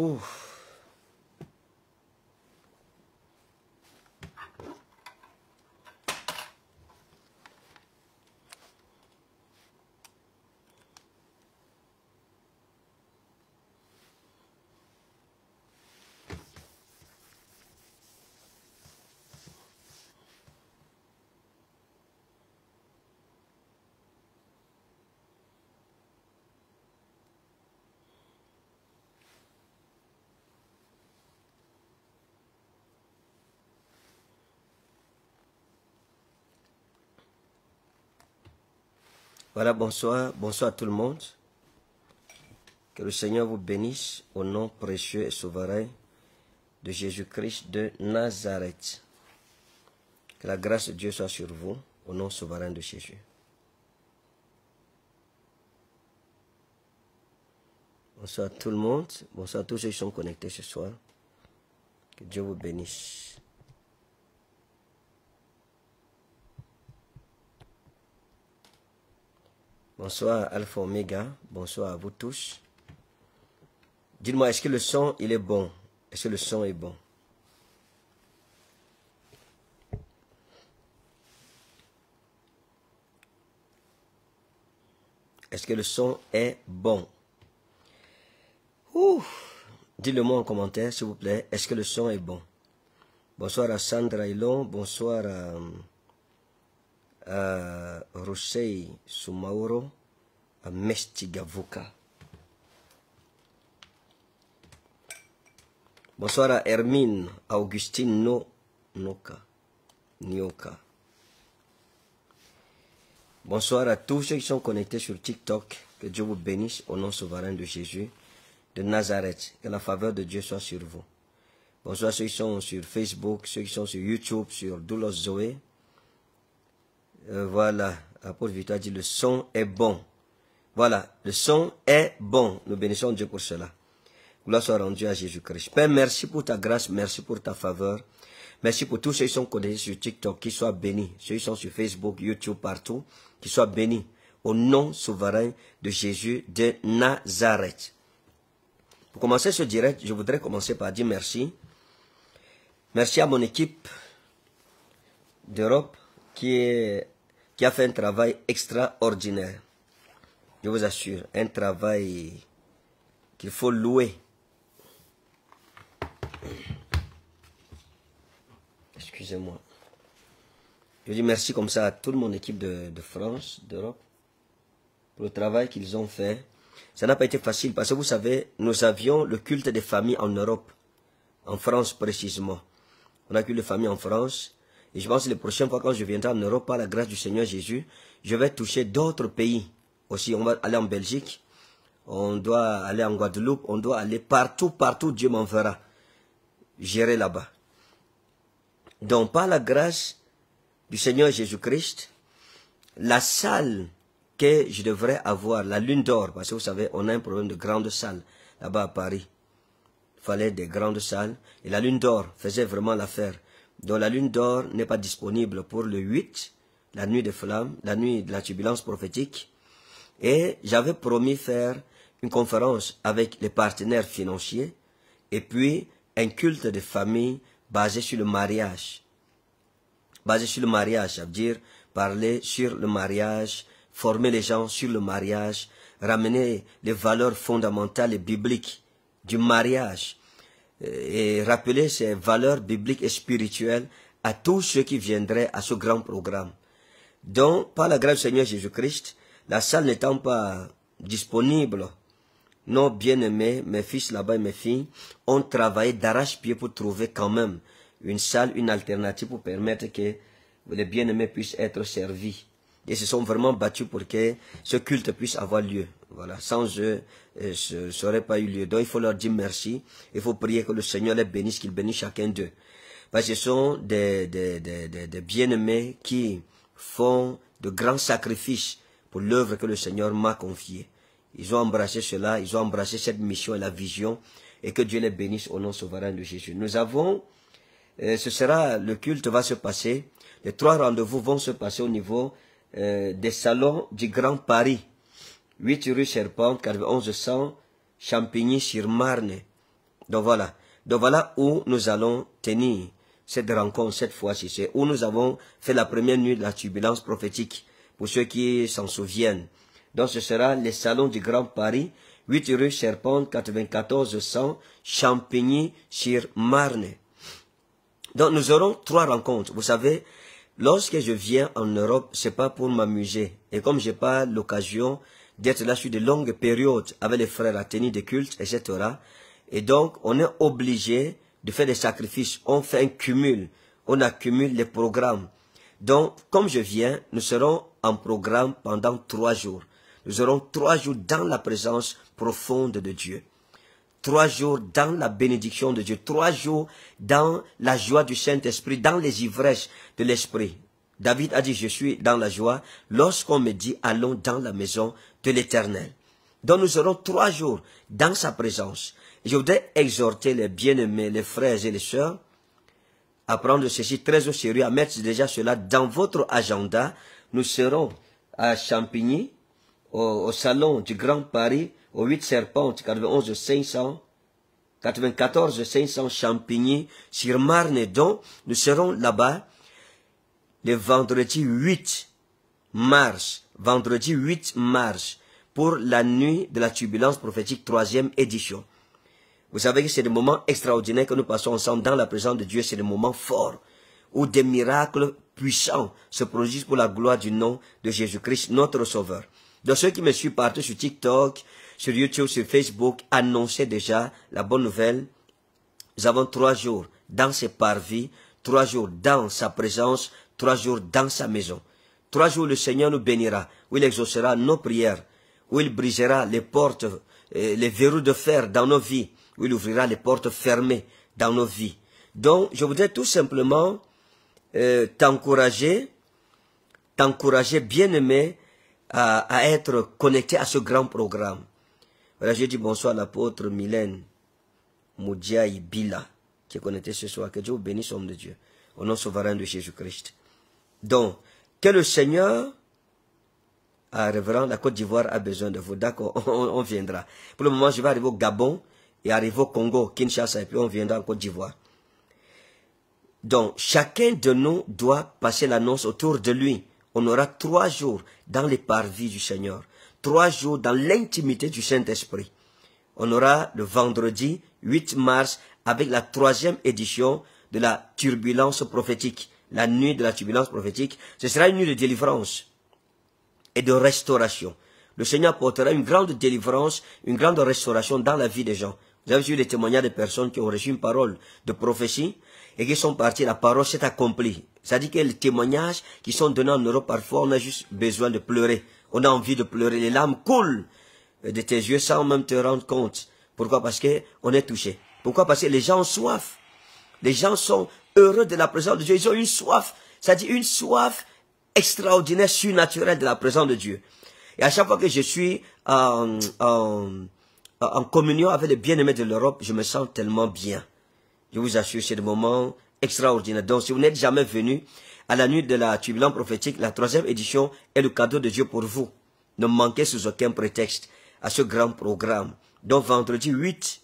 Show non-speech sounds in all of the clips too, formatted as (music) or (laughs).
Oof. Voilà, bonsoir, bonsoir à tout le monde. Que le Seigneur vous bénisse au nom précieux et souverain de Jésus-Christ de Nazareth. Que la grâce de Dieu soit sur vous au nom souverain de Jésus. Bonsoir à tout le monde, bonsoir à tous ceux qui sont connectés ce soir. Que Dieu vous bénisse. Bonsoir Alpha Omega, bonsoir à vous tous. Dites-moi, est-ce que le son, il est bon Est-ce que le son est bon Est-ce que le son est bon Dites-le-moi en commentaire, s'il vous plaît. Est-ce que le son est bon Bonsoir à Sandra Ilon, Bonsoir à... Euh, euh, Sumauro Bonsoir à Hermine, Augustine No, Noka, Nioka. Bonsoir à tous ceux qui sont connectés sur TikTok. Que Dieu vous bénisse au nom souverain de Jésus de Nazareth. Que la faveur de Dieu soit sur vous. Bonsoir à ceux qui sont sur Facebook, ceux qui sont sur YouTube, sur Doulos Zoé, euh, voilà, apôtre Victor dit, le son est bon. Voilà, le son est bon. Nous bénissons Dieu pour cela. Gloire soit rendue à Jésus-Christ. Père, merci pour ta grâce, merci pour ta faveur. Merci pour tous ceux qui sont connectés sur TikTok, qui soient bénis. Ceux qui sont sur Facebook, YouTube, partout, qui soient bénis. Au nom souverain de Jésus de Nazareth. Pour commencer ce direct, je voudrais commencer par dire merci. Merci à mon équipe d'Europe, qui, a fait un travail extraordinaire. Je vous assure, un travail qu'il faut louer. Excusez-moi. Je dis merci comme ça à toute mon équipe de, France, d'Europe, pour le travail qu'ils ont fait. Ça n'a pas été facile parce que vous savez, nous avions le culte des familles en Europe, en France précisément. On a eu culte des familles en France et je pense que les prochaines fois quand je viendrai en Europe, par la grâce du Seigneur Jésus, je vais toucher d'autres pays. Aussi, on va aller en Belgique, on doit aller en Guadeloupe, on doit aller partout, partout, Dieu m'en fera. Gérer là-bas. Donc, par la grâce du Seigneur Jésus-Christ, la salle que je devrais avoir, la lune d'or, parce que vous savez, on a un problème de grandes salles là-bas à Paris. Il fallait des grandes salles. Et la lune d'or faisait vraiment l'affaire dont la lune d'or n'est pas disponible pour le 8, la nuit des flammes, la nuit de la turbulence prophétique. Et j'avais promis faire une conférence avec les partenaires financiers et puis un culte de famille basé sur le mariage. Basé sur le mariage, ça veut dire parler sur le mariage, former les gens sur le mariage, ramener les valeurs fondamentales et bibliques du mariage euh, et rappeler ses valeurs bibliques et spirituelles à tous ceux qui viendraient à ce grand programme. Donc, par la grâce du Seigneur Jésus-Christ, la salle n'étant pas disponible, nos bien-aimés, mes fils là-bas et mes filles, ont travaillé d'arrache-pied pour trouver quand même une salle, une alternative pour permettre que les bien-aimés puissent être servis et se sont vraiment battus pour que ce culte puisse avoir lieu. Voilà, sans eux, euh, ça n'aurait pas eu lieu. Donc il faut leur dire merci, il faut prier que le Seigneur les bénisse, qu'il bénisse chacun d'eux. Parce que ce sont des, des bien-aimés qui font de grands sacrifices pour l'œuvre que le Seigneur m'a confiée. Ils ont embrassé cela, ils ont embrassé cette mission et la vision, et que Dieu les bénisse au nom souverain de Jésus. Nous avons, euh, ce sera, le culte va se passer, les trois rendez-vous vont se passer au niveau euh, des salons du Grand Paris. 8 rue Serpente, 1100 Champigny-sur-Marne. Donc voilà. Donc voilà où nous allons tenir cette rencontre cette fois-ci. C'est où nous avons fait la première nuit de la turbulence prophétique, pour ceux qui s'en souviennent. Donc ce sera les salons du Grand Paris, 8 rue Serpente, 94100 Champigny-sur-Marne. Donc nous aurons trois rencontres. Vous savez, Lorsque je viens en Europe, c'est pas pour m'amuser. Et comme j'ai pas l'occasion d'être là sur de longues périodes avec les frères à tenir des cultes, etc. Et donc, on est obligé de faire des sacrifices. On fait un cumul. On accumule les programmes. Donc, comme je viens, nous serons en programme pendant trois jours. Nous serons trois jours dans la présence profonde de Dieu trois jours dans la bénédiction de Dieu, trois jours dans la joie du Saint-Esprit, dans les ivresses de l'Esprit. David a dit, je suis dans la joie lorsqu'on me dit, allons dans la maison de l'Éternel. Donc nous serons trois jours dans sa présence. Je voudrais exhorter les bien-aimés, les frères et les sœurs, à prendre ceci très au sérieux, à mettre déjà cela dans votre agenda. Nous serons à Champigny, au, au salon du Grand Paris, aux huit serpentes, 91 500, 94 500 champignons sur Marne dont Nous serons là-bas le vendredi 8 mars, vendredi 8 mars, pour la nuit de la turbulence prophétique troisième édition. Vous savez que c'est des moments extraordinaires que nous passons ensemble dans la présence de Dieu. C'est des moments forts où des miracles puissants se produisent pour la gloire du nom de Jésus-Christ, notre Sauveur. De ceux qui me suivent partout sur TikTok, sur YouTube, sur Facebook, annonçait déjà la bonne nouvelle. Nous avons trois jours dans ses parvis, trois jours dans sa présence, trois jours dans sa maison. Trois jours, le Seigneur nous bénira, où il exaucera nos prières, où il brisera les portes, euh, les verrous de fer dans nos vies, où il ouvrira les portes fermées dans nos vies. Donc, je voudrais tout simplement euh, t'encourager, t'encourager, bien aimé, à être connecté à ce grand programme. Voilà, je dis bonsoir à l'apôtre Mylène Moudia Bila, qui est connecté ce soir. Que Dieu vous bénisse, homme de Dieu, au nom souverain de Jésus-Christ. Donc, que le Seigneur, arrivera, la Côte d'Ivoire a besoin de vous. D'accord, (laughs) on, on, viendra. Pour le moment, je vais arriver au Gabon et arriver au Congo, Kinshasa, et puis on viendra en Côte d'Ivoire. Donc, chacun de nous doit passer l'annonce autour de lui. On aura trois jours dans les parvis du Seigneur trois jours dans l'intimité du Saint-Esprit. On aura le vendredi 8 mars avec la troisième édition de la turbulence prophétique, la nuit de la turbulence prophétique. Ce sera une nuit de délivrance et de restauration. Le Seigneur portera une grande délivrance, une grande restauration dans la vie des gens. Vous avez vu les témoignages de personnes qui ont reçu une parole de prophétie et qui sont partis, la parole s'est accomplie. C'est-à-dire que les témoignages qui sont donnés en Europe, parfois on a juste besoin de pleurer. On a envie de pleurer, les larmes coulent de tes yeux sans même te rendre compte. Pourquoi Parce que on est touché. Pourquoi Parce que les gens ont soif. Les gens sont heureux de la présence de Dieu. Ils ont une soif, c'est-à-dire une soif extraordinaire, surnaturelle de la présence de Dieu. Et à chaque fois que je suis en, en communion avec les bien-aimés de l'Europe, je me sens tellement bien. Je vous assure, c'est des moments extraordinaires. Donc, si vous n'êtes jamais venu, à la nuit de la turbulence prophétique, la troisième édition est le cadeau de Dieu pour vous. Ne manquez sous aucun prétexte à ce grand programme. Donc vendredi 8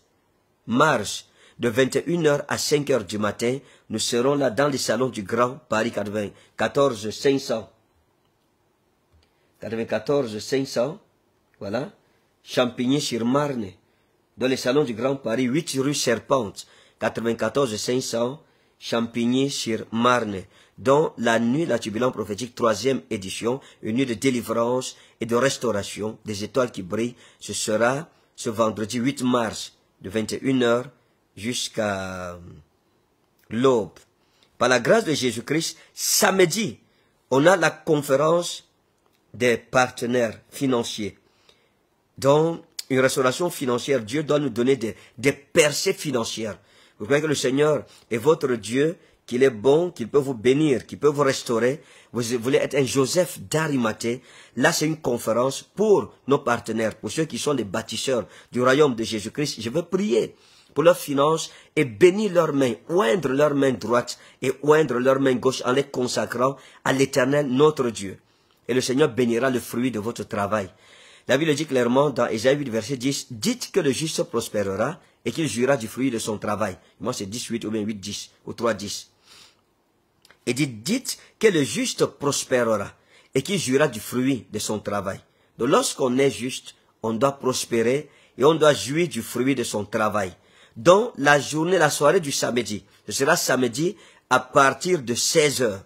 mars, de 21h à 5h du matin, nous serons là dans les salons du Grand Paris 94 500. 94 500, voilà, Champigny-sur-Marne, dans les salons du Grand Paris, 8 rue Serpente, 94 500, Champigny-sur-Marne dans la nuit, la turbulence prophétique, troisième édition, une nuit de délivrance et de restauration des étoiles qui brillent. Ce sera ce vendredi 8 mars de 21h jusqu'à euh, l'aube. Par la grâce de Jésus-Christ, samedi, on a la conférence des partenaires financiers. Dans une restauration financière, Dieu doit nous donner des, des percées financières. Vous croyez que le Seigneur est votre Dieu qu'il est bon, qu'il peut vous bénir, qu'il peut vous restaurer. Vous voulez être un Joseph d'Arimathée. Là, c'est une conférence pour nos partenaires, pour ceux qui sont les bâtisseurs du royaume de Jésus-Christ. Je veux prier pour leurs finances et bénir leurs mains, oindre leurs mains droites et oindre leurs mains gauches en les consacrant à l'éternel notre Dieu. Et le Seigneur bénira le fruit de votre travail. La Bible dit clairement dans Ésaïe 8, verset 10, dites que le juste prospérera et qu'il jouira du fruit de son travail. Moi, c'est 18 ou bien 8, 10 ou 3, 10. Et dites, dites que le juste prospérera et qu'il jouira du fruit de son travail. Donc lorsqu'on est juste, on doit prospérer et on doit jouir du fruit de son travail. Donc la journée, la soirée du samedi, ce sera samedi à partir de 16h.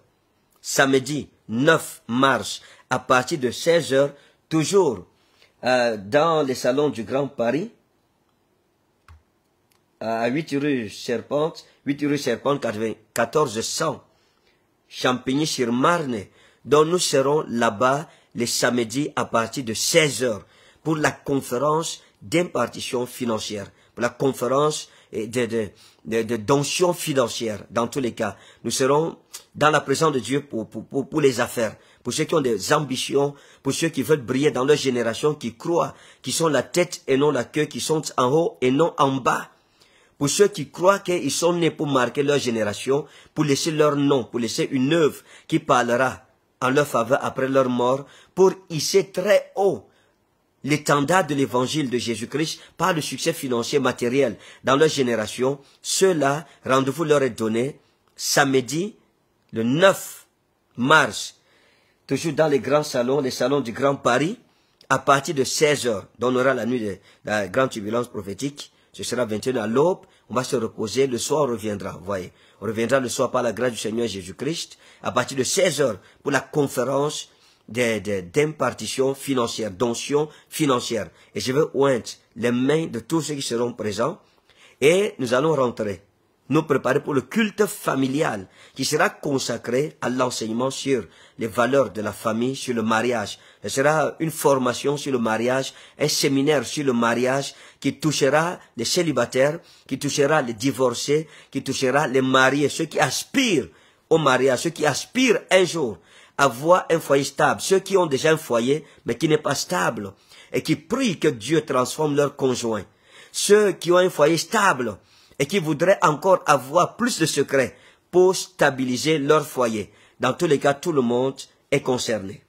Samedi 9 mars, à partir de 16h, toujours euh, dans les salons du Grand Paris, à 8 rue Serpente, 8 rue Serpente, 1400 Champigny-sur-Marne, dont nous serons là-bas les samedis à partir de 16h pour la conférence d'impartition financière, pour la conférence de, de, de, financière. Dans tous les cas, nous serons dans la présence de Dieu pour, pour, pour, pour les affaires, pour ceux qui ont des ambitions, pour ceux qui veulent briller dans leur génération, qui croient, qui sont la tête et non la queue, qui sont en haut et non en bas pour ceux qui croient qu'ils sont nés pour marquer leur génération, pour laisser leur nom, pour laisser une œuvre qui parlera en leur faveur après leur mort, pour hisser très haut l'étendard de l'évangile de Jésus-Christ par le succès financier matériel dans leur génération. Ceux-là, rendez-vous leur est donné samedi, le 9 mars, toujours dans les grands salons, les salons du Grand Paris, à partir de 16h, donnera la nuit de la grande turbulence prophétique. Ce sera 21 à l'aube, on va se reposer, le soir on reviendra, voyez. On reviendra le soir par la grâce du Seigneur Jésus-Christ, à partir de 16h, pour la conférence d'impartition financière, d'onction financière. Et je veux oindre les mains de tous ceux qui seront présents, et nous allons rentrer nous préparer pour le culte familial qui sera consacré à l'enseignement sur les valeurs de la famille, sur le mariage. Ce sera une formation sur le mariage, un séminaire sur le mariage qui touchera les célibataires, qui touchera les divorcés, qui touchera les mariés, ceux qui aspirent au mariage, ceux qui aspirent un jour à avoir un foyer stable, ceux qui ont déjà un foyer mais qui n'est pas stable et qui prient que Dieu transforme leur conjoint, ceux qui ont un foyer stable, et qui voudraient encore avoir plus de secrets pour stabiliser leur foyer. Dans tous les cas, tout le monde est concerné.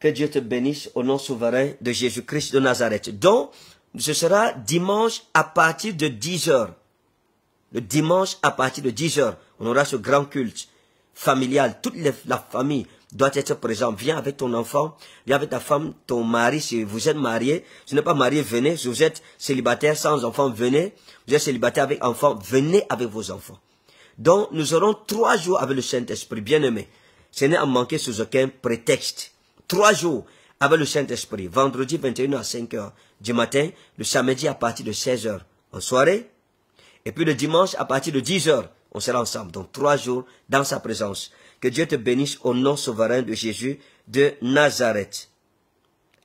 Que Dieu te bénisse au nom souverain de Jésus-Christ de Nazareth. Donc, ce sera dimanche à partir de 10h. Le dimanche à partir de 10h, on aura ce grand culte familial. Toute la famille doit être présent. Viens avec ton enfant, viens avec ta femme, ton mari, si vous êtes marié, si vous n'êtes pas marié, venez. Si vous êtes célibataire sans enfant, venez. Vous êtes célibataire avec enfant, venez avec vos enfants. Donc, nous aurons trois jours avec le Saint-Esprit, bien-aimé. Ce n'est à manquer sous aucun prétexte. Trois jours avec le Saint-Esprit. Vendredi 21 à 5 heures du matin, le samedi à partir de 16 heures en soirée, et puis le dimanche à partir de 10 heures, on sera ensemble. Donc, trois jours dans sa présence. Que Dieu te bénisse au nom souverain de Jésus de Nazareth.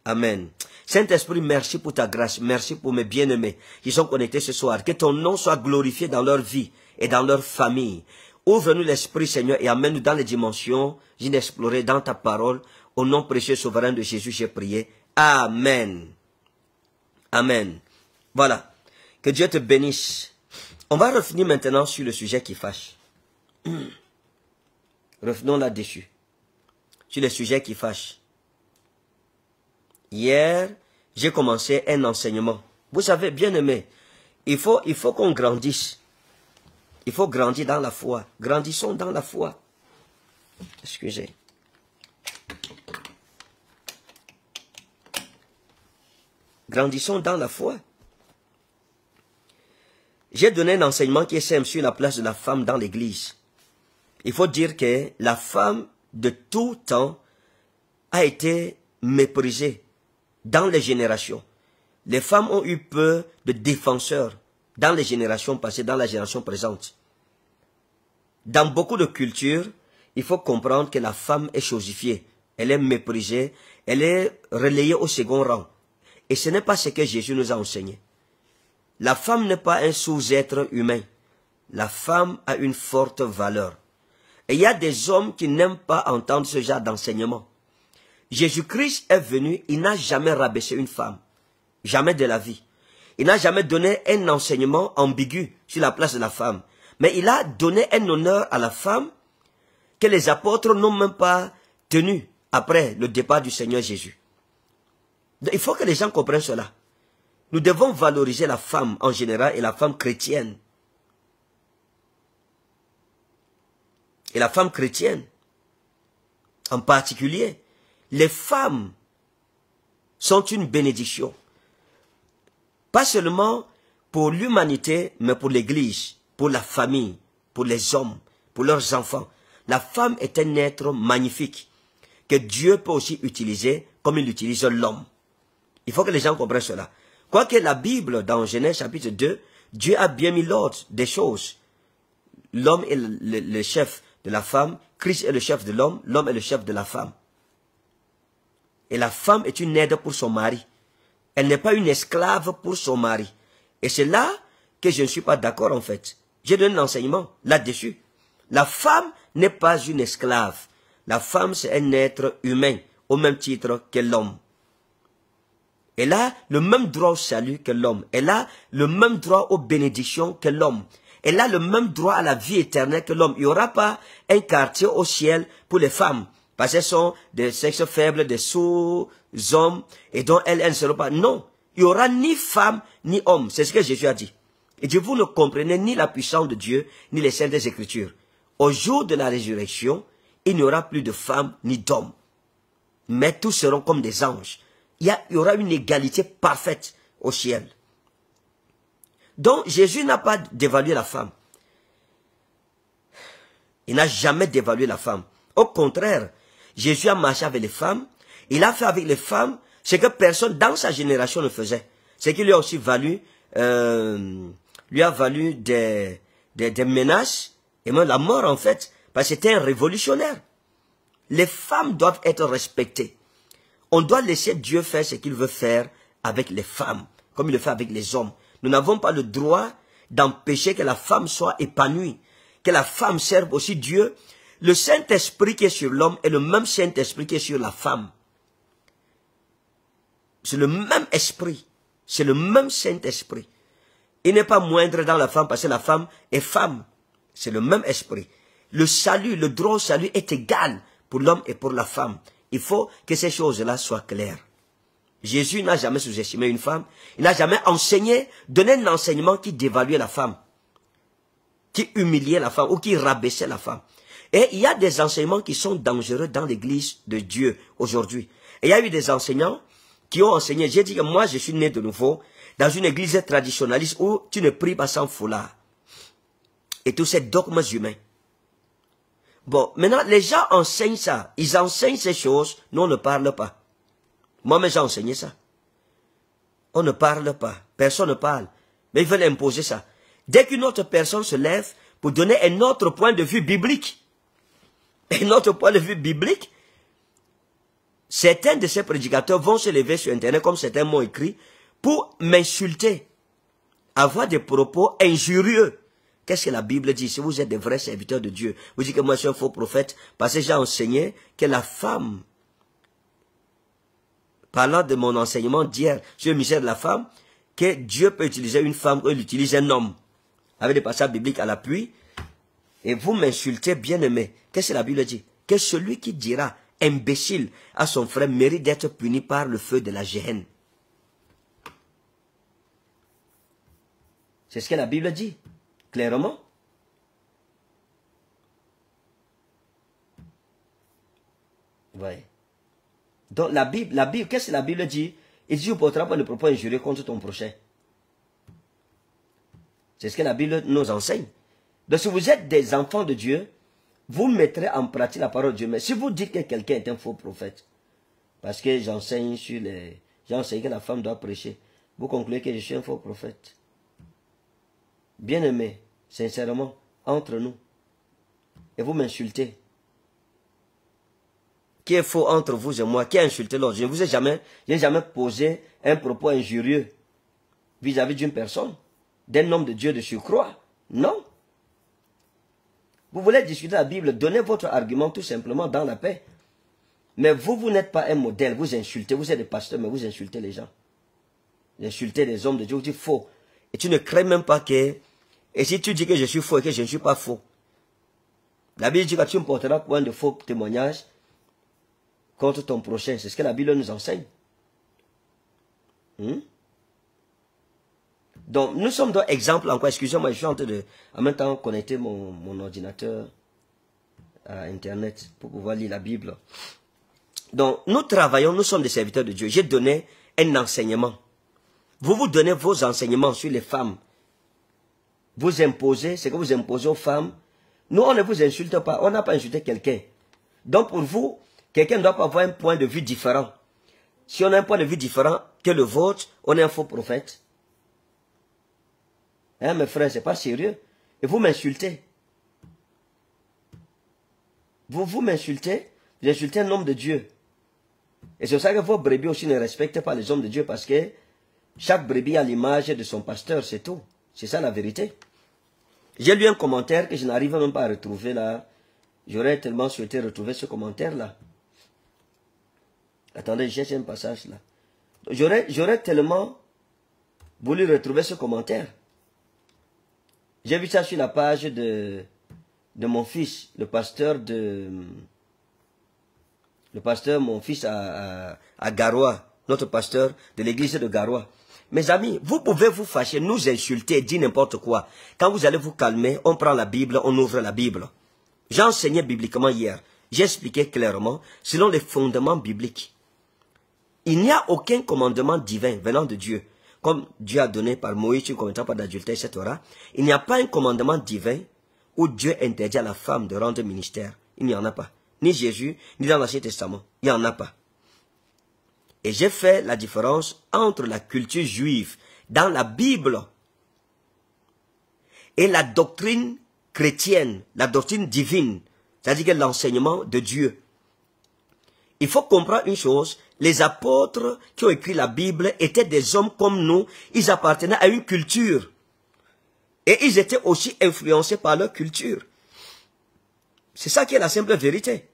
Amen. Saint-Esprit, merci pour ta grâce. Merci pour mes bien-aimés qui sont connectés ce soir. Que ton nom soit glorifié dans leur vie et dans leur famille. Ouvre-nous l'esprit, Seigneur, et amène-nous dans les dimensions inexplorées dans ta parole. Au nom précieux souverain de Jésus, j'ai prié. Amen. Amen. Voilà. Que Dieu te bénisse. On va revenir maintenant sur le sujet qui fâche. (clears throat) Revenons là-dessus, sur les sujets qui fâchent. Hier, j'ai commencé un enseignement. Vous savez, bien aimé, il faut, il faut qu'on grandisse. Il faut grandir dans la foi. Grandissons dans la foi. Excusez. Grandissons dans la foi. J'ai donné un enseignement qui est simple sur la place de la femme dans l'église il faut dire que la femme de tout temps a été méprisée dans les générations. Les femmes ont eu peu de défenseurs dans les générations passées, dans la génération présente. Dans beaucoup de cultures, il faut comprendre que la femme est chosifiée, elle est méprisée, elle est relayée au second rang. Et ce n'est pas ce que Jésus nous a enseigné. La femme n'est pas un sous-être humain. La femme a une forte valeur. Et il y a des hommes qui n'aiment pas entendre ce genre d'enseignement. Jésus-Christ est venu, il n'a jamais rabaissé une femme. Jamais de la vie. Il n'a jamais donné un enseignement ambigu sur la place de la femme. Mais il a donné un honneur à la femme que les apôtres n'ont même pas tenu après le départ du Seigneur Jésus. il faut que les gens comprennent cela. Nous devons valoriser la femme en général et la femme chrétienne et la femme chrétienne, en particulier, les femmes sont une bénédiction. Pas seulement pour l'humanité, mais pour l'Église, pour la famille, pour les hommes, pour leurs enfants. La femme est un être magnifique que Dieu peut aussi utiliser comme il utilise l'homme. Il faut que les gens comprennent cela. Quoique la Bible, dans Genèse chapitre 2, Dieu a bien mis l'ordre des choses. L'homme est le, le chef, de la femme, Christ est le chef de l'homme, l'homme est le chef de la femme. Et la femme est une aide pour son mari. Elle n'est pas une esclave pour son mari. Et c'est là que je ne suis pas d'accord en fait. J'ai donné l'enseignement là-dessus. La femme n'est pas une esclave. La femme, c'est un être humain, au même titre que l'homme. Elle a le même droit au salut que l'homme. Elle a le même droit aux bénédictions que l'homme. Elle a le même droit à la vie éternelle que l'homme. Il n'y aura pas un quartier au ciel pour les femmes, parce qu'elles sont des sexes faibles, des sous-hommes, et dont elles, elles ne seront pas. Non, il n'y aura ni femme ni homme. C'est ce que Jésus a dit. Et Dieu, vous ne comprenez ni la puissance de Dieu, ni les des écritures. Au jour de la résurrection, il n'y aura plus de femmes ni d'hommes. Mais tous seront comme des anges. il y aura une égalité parfaite au ciel. Donc Jésus n'a pas dévalué la femme. Il n'a jamais dévalué la femme. Au contraire, Jésus a marché avec les femmes. Il a fait avec les femmes ce que personne dans sa génération ne faisait. Ce qui lui a aussi valu, euh, lui a valu des, des, des menaces et même la mort en fait. Parce que c'était un révolutionnaire. Les femmes doivent être respectées. On doit laisser Dieu faire ce qu'il veut faire avec les femmes, comme il le fait avec les hommes. Nous n'avons pas le droit d'empêcher que la femme soit épanouie que la femme serve aussi Dieu. Le Saint-Esprit qui est sur l'homme est le même Saint-Esprit qui est sur la femme. C'est le même esprit. C'est le même Saint-Esprit. Il n'est pas moindre dans la femme parce que la femme est femme. C'est le même esprit. Le salut, le droit au salut est égal pour l'homme et pour la femme. Il faut que ces choses-là soient claires. Jésus n'a jamais sous-estimé une femme. Il n'a jamais enseigné, donné un enseignement qui dévaluait la femme qui humiliait la femme ou qui rabaissait la femme. Et il y a des enseignements qui sont dangereux dans l'église de Dieu aujourd'hui. Et il y a eu des enseignants qui ont enseigné. J'ai dit que moi, je suis né de nouveau dans une église traditionnaliste où tu ne pries pas sans foulard. Et tous ces dogmes humains. Bon, maintenant, les gens enseignent ça. Ils enseignent ces choses. Nous, on ne parle pas. Moi-même, j'ai enseigné ça. On ne parle pas. Personne ne parle. Mais ils veulent imposer ça. Dès qu'une autre personne se lève pour donner un autre point de vue biblique, (laughs) un autre point de vue biblique, certains de ces prédicateurs vont se lever sur Internet, comme certains m'ont écrit, pour m'insulter, avoir des propos injurieux. Qu'est-ce que la Bible dit Si vous êtes des vrais serviteurs de Dieu, vous dites que moi je suis un faux prophète, parce que j'ai enseigné que la femme, parlant de mon enseignement d'hier sur le de la femme, que Dieu peut utiliser une femme ou il utilise un homme avec des passages bibliques à l'appui, et vous m'insultez, bien-aimé. Qu'est-ce que la Bible dit Que celui qui dira imbécile à son frère mérite d'être puni par le feu de la géhenne. C'est ce que la Bible dit, clairement. Oui. Donc la Bible, la Bible, qu'est-ce que la Bible dit Il dit, vous ne porteras pas le propos injurieux contre ton prochain. C'est ce que la Bible nous enseigne. Donc si vous êtes des enfants de Dieu, vous mettrez en pratique la parole de Dieu. Mais si vous dites que quelqu'un est un faux prophète, parce que j'enseigne sur les... J'enseigne que la femme doit prêcher. Vous concluez que je suis un faux prophète. Bien-aimé, sincèrement, entre nous. Et vous m'insultez. Qui est faux entre vous et moi Qui a insulté l'autre Je ne vous ai jamais, ai jamais posé un propos injurieux vis-à-vis d'une personne d'un homme de Dieu de surcroît. Non. Vous voulez discuter la Bible, donnez votre argument tout simplement dans la paix. Mais vous, vous n'êtes pas un modèle, vous insultez, vous êtes des pasteurs, mais vous insultez les gens. Vous insultez les hommes de Dieu, vous dites faux. Et tu ne crains même pas que... Et si tu dis que je suis faux et que je ne suis pas faux, la Bible dit que tu ne porteras point de faux témoignages contre ton prochain. C'est ce que la Bible nous enseigne. Hmm? Donc, nous sommes dans exemple encore. Excusez-moi, je suis en train de, en même temps, connecter mon, mon ordinateur à Internet pour pouvoir lire la Bible. Donc, nous travaillons, nous sommes des serviteurs de Dieu. J'ai donné un enseignement. Vous vous donnez vos enseignements sur les femmes. Vous imposez ce que vous imposez aux femmes. Nous, on ne vous insulte pas. On n'a pas insulté quelqu'un. Donc, pour vous, quelqu'un ne doit pas avoir un point de vue différent. Si on a un point de vue différent que le vôtre, on est un faux prophète. Hein, mes frères, c'est pas sérieux. Et vous m'insultez. Vous, vous m'insultez, vous insultez un homme de Dieu. Et c'est pour ça que vos brebis aussi ne respectent pas les hommes de Dieu parce que chaque brebis a l'image de son pasteur, c'est tout. C'est ça la vérité. J'ai lu un commentaire que je n'arrive même pas à retrouver là. J'aurais tellement souhaité retrouver ce commentaire là. Attendez, j'ai un passage là. J'aurais tellement voulu retrouver ce commentaire. J'ai vu ça sur la page de, mon fils, le pasteur de... Le pasteur, mon fils à, à, à Garoua, notre pasteur de l'église de Garoua. Mes amis, vous pouvez vous fâcher, nous insulter, dire n'importe quoi. Quand vous allez vous calmer, on prend la Bible, on ouvre la Bible. J'ai enseigné bibliquement hier. j'expliquais clairement, selon les fondements bibliques. Il n'y a aucun commandement divin venant de Dieu comme Dieu a donné par Moïse, tu ne commettras pas d'adultère, etc. Il n'y a pas un commandement divin où Dieu interdit à la femme de rendre ministère. Il n'y en a pas. Ni Jésus, ni dans l'Ancien Testament. Il n'y en a pas. Et j'ai fait la différence entre la culture juive dans la Bible et la doctrine chrétienne, la doctrine divine, c'est-à-dire l'enseignement de Dieu. Il faut comprendre une chose, les apôtres qui ont écrit la Bible étaient des hommes comme nous. Ils appartenaient à une culture. Et ils étaient aussi influencés par leur culture. C'est ça qui est la simple vérité.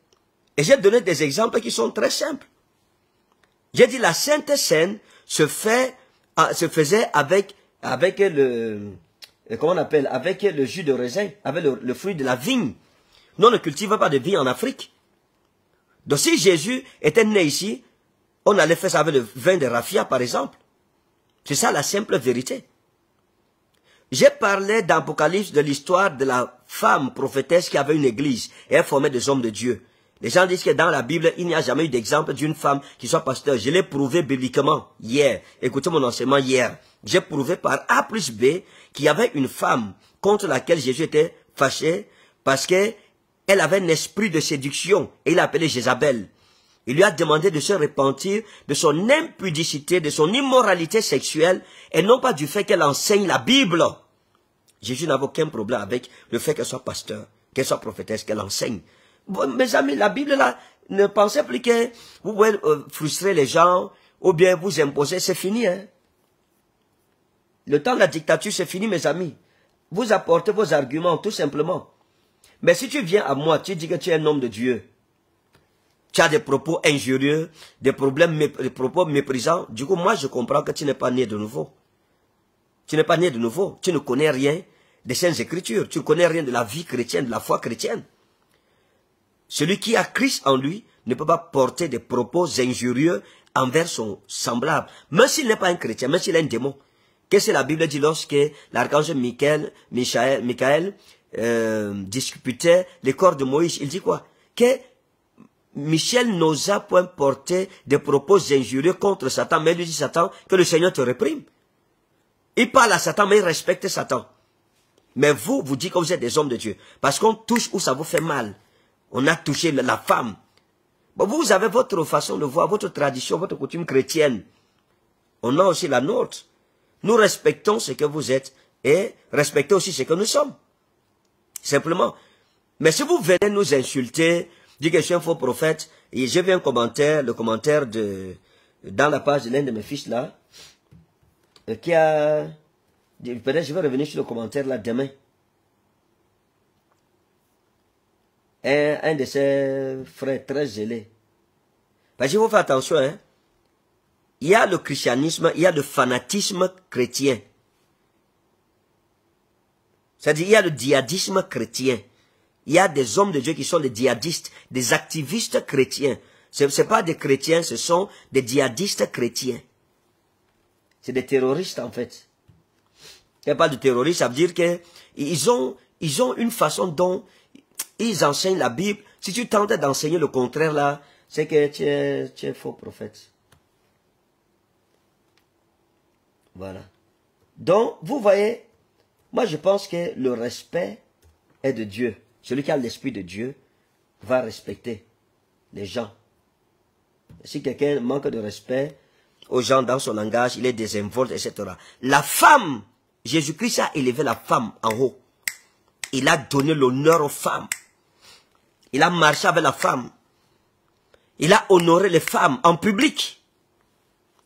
Et j'ai donné des exemples qui sont très simples. J'ai dit la Sainte scène se, fait, ah, se faisait avec, avec le, euh, comment on appelle, avec le jus de raisin, avec le, fruit de la vigne. Nous, ne cultive pas de vigne en Afrique. Donc si Jésus était né ici, on allait faire ça avec le vin de Rafia, par exemple. C'est ça la simple vérité. J'ai parlé d'Apocalypse, de l'histoire de la femme prophétesse qui avait une église et elle formait des hommes de Dieu. Les gens disent que dans la Bible, il n'y a jamais eu d'exemple d'une femme qui soit pasteur. Je l'ai prouvé bibliquement hier. Écoutez mon enseignement hier. J'ai prouvé par A plus B qu'il y avait une femme contre laquelle Jésus était fâché parce qu'elle avait un esprit de séduction et il l'appelait Jézabel. Il lui a demandé de se repentir de son impudicité, de son immoralité sexuelle, et non pas du fait qu'elle enseigne la Bible. Jésus n'avait aucun problème avec le fait qu'elle soit pasteur, qu'elle soit prophétesse, qu'elle enseigne. mes amis, la Bible, là, ne pensez plus que vous pouvez euh, frustrer les gens, ou bien vous imposer, c'est fini. Hein. Le temps de la dictature, c'est fini, mes amis. Vous apportez vos arguments, tout simplement. Mais si tu viens à moi, tu dis que tu es un homme de Dieu, tu as des propos injurieux, des problèmes, des propos méprisants. Du coup, moi, je comprends que tu n'es pas né de nouveau. Tu n'es pas né de nouveau. Tu ne connais rien des saintes écritures. Tu ne connais rien de la vie chrétienne, de la foi chrétienne. Celui qui a Christ en lui ne peut pas porter des propos injurieux envers son semblable. Même s'il n'est pas un chrétien, même s'il est un démon. Qu'est-ce que la Bible dit lorsque l'archange Michael, Michael, Michael euh, discutait les corps de Moïse Il dit quoi Michel n'osa point porter des propos injurieux contre Satan, mais lui dit Satan, que le Seigneur te réprime. Il parle à Satan, mais il respecte Satan. Mais vous, vous dites que vous êtes des hommes de Dieu. Parce qu'on touche où ça vous fait mal. On a touché la femme. Bon, vous avez votre façon de voir, votre tradition, votre coutume chrétienne. On a aussi la nôtre. Nous respectons ce que vous êtes et respectez aussi ce que nous sommes. Simplement. Mais si vous venez nous insulter, dis que je suis un faux prophète. Et j'ai vu un commentaire, le commentaire de dans la page de l'un de mes fiches là, euh, qui a... Peut-être je vais revenir sur le commentaire là demain. Un, de ses frères très gelé. Parce qu'il faut faire attention, hein. Il y a le christianisme, il y a le fanatisme chrétien. C'est-à-dire, il y a le diadisme chrétien. Il y a des hommes de Dieu qui sont des djihadistes, des activistes chrétiens. Ce n'est pas des chrétiens, ce sont des djihadistes chrétiens. C'est des terroristes en fait. a pas de terroristes, ça veut dire qu'ils ont, ils ont une façon dont ils enseignent la Bible. Si tu tentes d'enseigner le contraire là, c'est que tu es, tu es faux prophète. Voilà. Donc, vous voyez, moi je pense que le respect est de Dieu. Celui qui a l'Esprit de Dieu va respecter les gens. Si quelqu'un manque de respect aux gens dans son langage, il est désinvolte, etc. La femme, Jésus-Christ a élevé la femme en haut. Il a donné l'honneur aux femmes. Il a marché avec la femme. Il a honoré les femmes en public.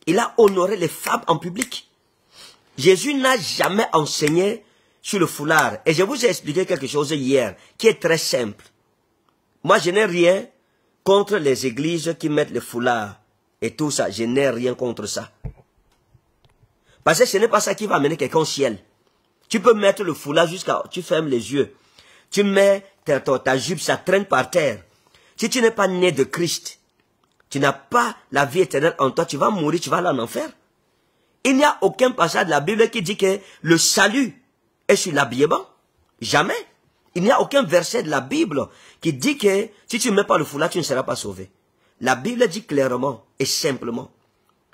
Il a honoré les femmes en public. Jésus n'a jamais enseigné sur le foulard. Et je vous ai expliqué quelque chose hier qui est très simple. Moi, je n'ai rien contre les églises qui mettent le foulard et tout ça. Je n'ai rien contre ça. Parce que ce n'est pas ça qui va amener quelqu'un au ciel. Tu peux mettre le foulard jusqu'à... Tu fermes les yeux. Tu mets ta, ta jupe, ça traîne par terre. Si tu n'es pas né de Christ, tu n'as pas la vie éternelle en toi, tu vas mourir, tu vas aller en enfer. Il n'y a aucun passage de la Bible qui dit que le salut et sur l'habillement. Jamais. Il n'y a aucun verset de la Bible qui dit que si tu ne mets pas le foulard, tu ne seras pas sauvé. La Bible dit clairement et simplement,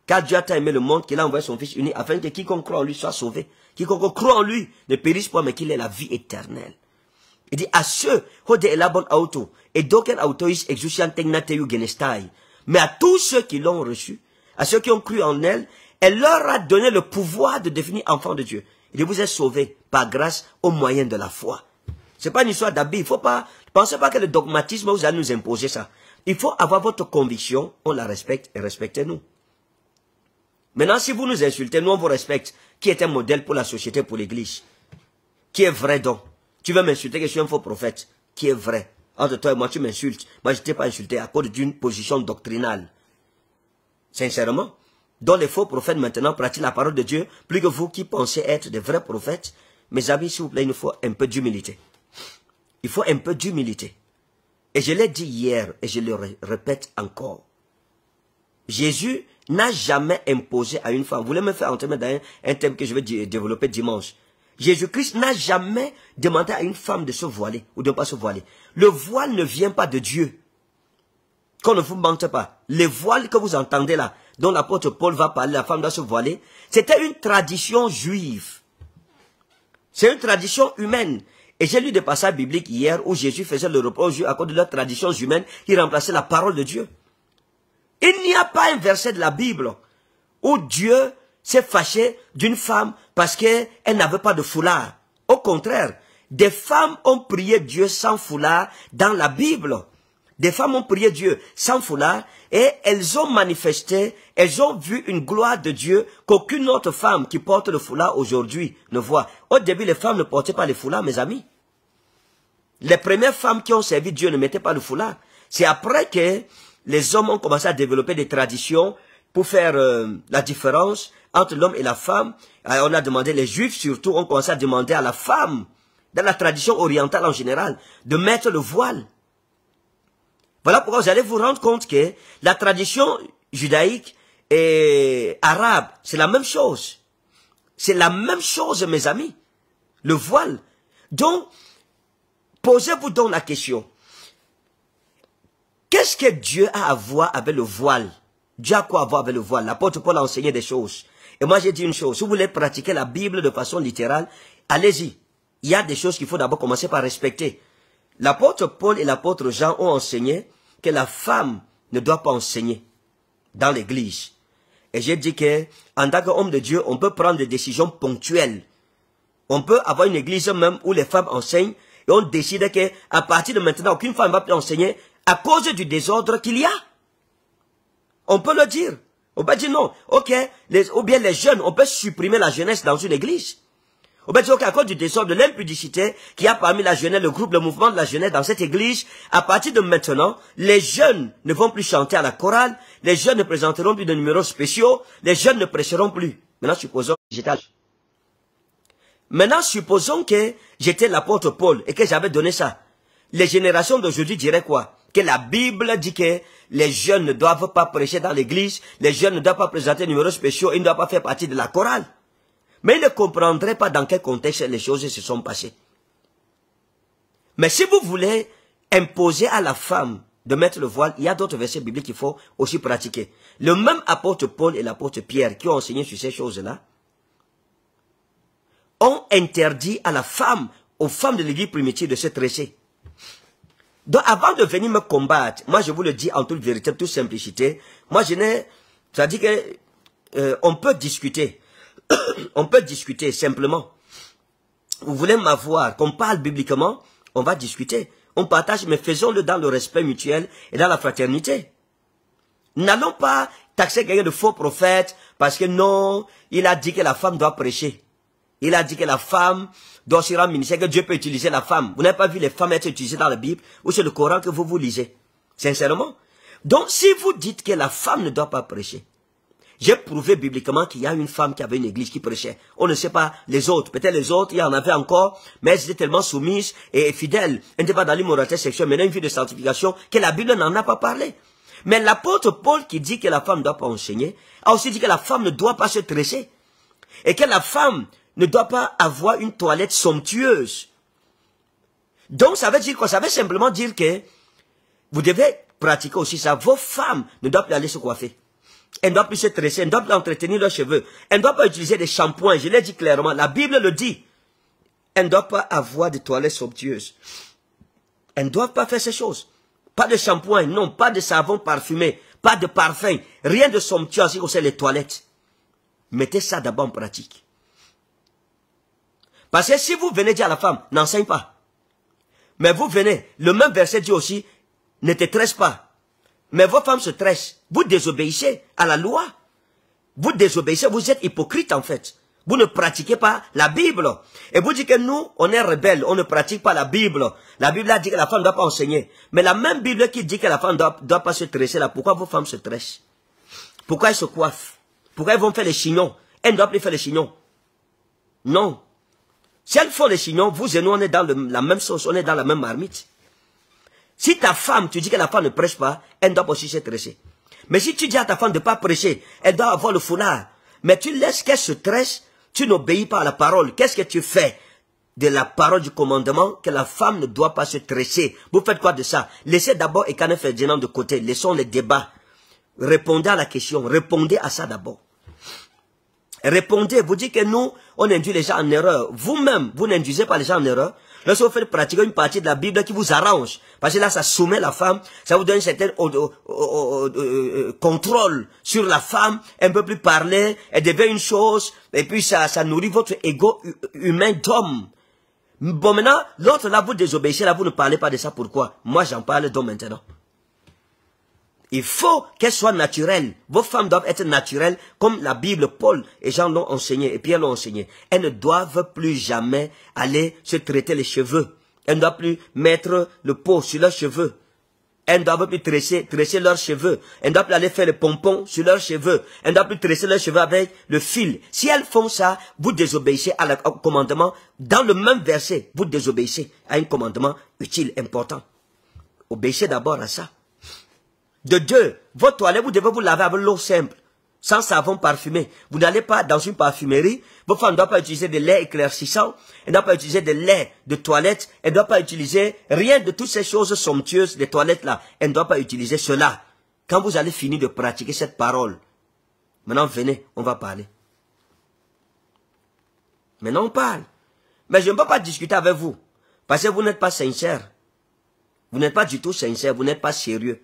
car Dieu a aimé le monde qu'il a envoyé son Fils unique afin que quiconque croit en lui soit sauvé. Quiconque croit en lui ne périsse pas, mais qu'il ait la vie éternelle. Il dit à ceux, Mais à tous ceux qui l'ont reçu, à ceux qui ont cru en elle, elle leur a donné le pouvoir de devenir enfants de Dieu. Il vous est sauvé par grâce au moyen de la foi. Ce n'est pas une histoire d'habit. Il ne faut pas, pensez pas que le dogmatisme vous a nous imposer ça. Il faut avoir votre conviction, on la respecte et respectez-nous. Maintenant, si vous nous insultez, nous on vous respecte, qui est un modèle pour la société, pour l'église, qui est vrai donc. Tu veux m'insulter que je suis un faux prophète, qui est vrai. Entre toi et moi, tu m'insultes. Moi, je ne t'ai pas insulté à cause d'une position doctrinale. Sincèrement, dont les faux prophètes maintenant pratiquent la parole de Dieu, plus que vous qui pensez être des vrais prophètes, mes amis, s'il vous plaît, il nous faut un peu d'humilité. Il faut un peu d'humilité. Et je l'ai dit hier et je le répète encore. Jésus n'a jamais imposé à une femme. Vous voulez me faire entrer dans un, thème que je vais développer dimanche. Jésus-Christ n'a jamais demandé à une femme de se voiler ou de ne pas se voiler. Le voile ne vient pas de Dieu. Qu'on ne vous mente pas. Les voiles que vous entendez là, dont l'apôtre Paul va parler, la femme doit se voiler, c'était une tradition juive. C'est une tradition humaine. Et j'ai lu des passages bibliques hier où Jésus faisait le reproche aux Juifs à cause de leurs traditions humaines qui remplaçait la parole de Dieu. Il n'y a pas un verset de la Bible où Dieu s'est fâché d'une femme parce qu'elle n'avait pas de foulard. Au contraire, des femmes ont prié Dieu sans foulard dans la Bible. Des femmes ont prié Dieu sans foulard et elles ont manifesté, elles ont vu une gloire de Dieu qu'aucune autre femme qui porte le foulard aujourd'hui ne voit. Au début, les femmes ne portaient pas le foulard, mes amis. Les premières femmes qui ont servi Dieu ne mettaient pas le foulard. C'est après que les hommes ont commencé à développer des traditions pour faire euh, la différence entre l'homme et la femme. on a demandé, les juifs surtout, ont commencé à demander à la femme, dans la tradition orientale en général, de mettre le voile. Voilà pourquoi vous allez vous rendre compte que la tradition judaïque et arabe, c'est la même chose. C'est la même chose, mes amis. Le voile. Donc, posez-vous donc la question. Qu'est-ce que Dieu a à voir avec le voile Dieu a quoi à voir avec le voile L'apôtre Paul a enseigné des choses. Et moi, j'ai dit une chose. Si vous voulez pratiquer la Bible de façon littérale, allez-y. Il y a des choses qu'il faut d'abord commencer par respecter. L'apôtre Paul et l'apôtre Jean ont enseigné que la femme ne doit pas enseigner dans l'église. Et j'ai dit que, en tant qu'homme de Dieu, on peut prendre des décisions ponctuelles. On peut avoir une église même où les femmes enseignent et on décide que à partir de maintenant, aucune femme ne va plus enseigner à cause du désordre qu'il y a. On peut le dire. On peut dire non. Ok, les, ou bien les jeunes, on peut supprimer la jeunesse dans une église. Au c'est qu'à cause du désordre de l'impudicité qui a parmi la jeunesse, le groupe, le mouvement de la jeunesse dans cette église, à partir de maintenant, les jeunes ne vont plus chanter à la chorale, les jeunes ne présenteront plus de numéros spéciaux, les jeunes ne prêcheront plus. Maintenant, supposons que j'étais... Maintenant, supposons que j'étais l'apôtre Paul et que j'avais donné ça. Les générations d'aujourd'hui diraient quoi Que la Bible dit que les jeunes ne doivent pas prêcher dans l'église, les jeunes ne doivent pas présenter de numéros spéciaux, ils ne doivent pas faire partie de la chorale mais ils ne comprendraient pas dans quel contexte les choses se sont passées. Mais si vous voulez imposer à la femme de mettre le voile, il y a d'autres versets bibliques qu'il faut aussi pratiquer. Le même apôtre Paul et l'apôtre Pierre qui ont enseigné sur ces choses-là, ont interdit à la femme, aux femmes de l'église primitive de se tresser. Donc avant de venir me combattre, moi je vous le dis en toute vérité, toute simplicité, moi je n'ai, ça dit que euh, on peut discuter, (coughs) on peut discuter simplement. Vous voulez m'avoir, qu'on parle bibliquement, on va discuter. On partage, mais faisons-le dans le respect mutuel et dans la fraternité. N'allons pas taxer quelqu'un de faux prophète parce que non, il a dit que la femme doit prêcher. Il a dit que la femme doit se rendre ministère, que Dieu peut utiliser la femme. Vous n'avez pas vu les femmes être utilisées dans la Bible ou c'est le Coran que vous vous lisez. Sincèrement. Donc, si vous dites que la femme ne doit pas prêcher, j'ai prouvé bibliquement qu'il y a une femme qui avait une église qui prêchait. On ne sait pas les autres. Peut-être les autres, il y en avait encore, mais elles étaient tellement soumises et fidèles. Elles n'étaient pas dans l'immoralité sexuelle, mais dans une vie de sanctification que la Bible n'en a pas parlé. Mais l'apôtre Paul qui dit que la femme ne doit pas enseigner, a aussi dit que la femme ne doit pas se tresser. Et que la femme ne doit pas avoir une toilette somptueuse. Donc ça veut dire quoi Ça veut simplement dire que vous devez pratiquer aussi ça. Vos femmes ne doivent plus aller se coiffer. Elle ne doit plus se tresser, elle ne doivent plus entretenir leurs cheveux. elle ne doit pas utiliser des shampoings, je l'ai dit clairement. La Bible le dit. Elle ne doit pas avoir de toilettes somptueuses. Elles ne doivent pas faire ces choses. Pas de shampoing, non, pas de savon parfumé, pas de parfum, rien de somptueux qui concerne les toilettes. Mettez ça d'abord en pratique. Parce que si vous venez dire à la femme, n'enseigne pas. Mais vous venez, le même verset dit aussi, ne te tresse pas, mais vos femmes se tressent. Vous désobéissez à la loi. Vous désobéissez, vous êtes hypocrite en fait. Vous ne pratiquez pas la Bible. Et vous dites que nous, on est rebelles, on ne pratique pas la Bible. La Bible a dit que la femme ne doit pas enseigner. Mais la même Bible qui dit que la femme ne doit, pas se tresser là, pourquoi vos femmes se tressent Pourquoi elles se coiffent Pourquoi elles vont faire les chignons Elles ne doivent plus faire les chignons. Non. Si elles font les chignons, vous et nous, on est dans la même sauce, on est dans la même marmite. Si ta femme, tu dis que la femme ne prêche pas, elle doit aussi se tresser. Mais si tu dis à ta femme de ne pas prêcher, elle doit avoir le foulard. Mais tu laisses qu'elle se tresse, tu n'obéis pas à la parole. Qu'est-ce que tu fais de la parole du commandement que la femme ne doit pas se tresser Vous faites quoi de ça Laissez d'abord Ekane Ferdinand de côté. Laissons les débats. Répondez à la question. Répondez à ça d'abord. Répondez. Vous dites que nous, on induit les gens en erreur. Vous-même, vous, vous n'induisez pas les gens en erreur. Lorsque vous faites pratiquer une partie de la Bible qui vous arrange, parce que là, ça soumet la femme, ça vous donne un certain euh, euh, contrôle sur la femme, elle ne peut plus parler, elle devient une chose, et puis ça, ça nourrit votre ego humain d'homme. Bon, maintenant, l'autre là, vous désobéissez, là, vous ne parlez pas de ça. Pourquoi Moi, j'en parle d'homme maintenant. Il faut qu'elles soient naturelles. Vos femmes doivent être naturelles, comme la Bible, Paul et Jean l'ont enseigné, et Pierre l'ont enseigné. Elles ne doivent plus jamais aller se traiter les cheveux. Elles ne doivent plus mettre le pot sur leurs cheveux. Elles ne doivent plus tresser, leurs cheveux. Elles ne doivent plus aller faire le pompon sur leurs cheveux. Elles ne doivent plus tresser leurs cheveux avec le fil. Si elles font ça, vous désobéissez à la, commandement. Dans le même verset, vous désobéissez à un commandement utile, important. Obéissez d'abord à ça de deux, Votre toilette, vous devez vous laver avec l'eau simple, sans savon parfumé. Vous n'allez pas dans une parfumerie. Votre femme ne doit pas utiliser de lait éclaircissant. Elle ne doit pas utiliser de lait de toilette. Elle ne doit pas utiliser rien de toutes ces choses somptueuses des toilettes-là. Elle ne doit pas utiliser cela. Quand vous allez finir de pratiquer cette parole, maintenant venez, on va parler. Maintenant on parle. Mais je ne peux pas discuter avec vous. Parce que vous n'êtes pas sincère. Vous n'êtes pas du tout sincère, vous n'êtes pas sérieux.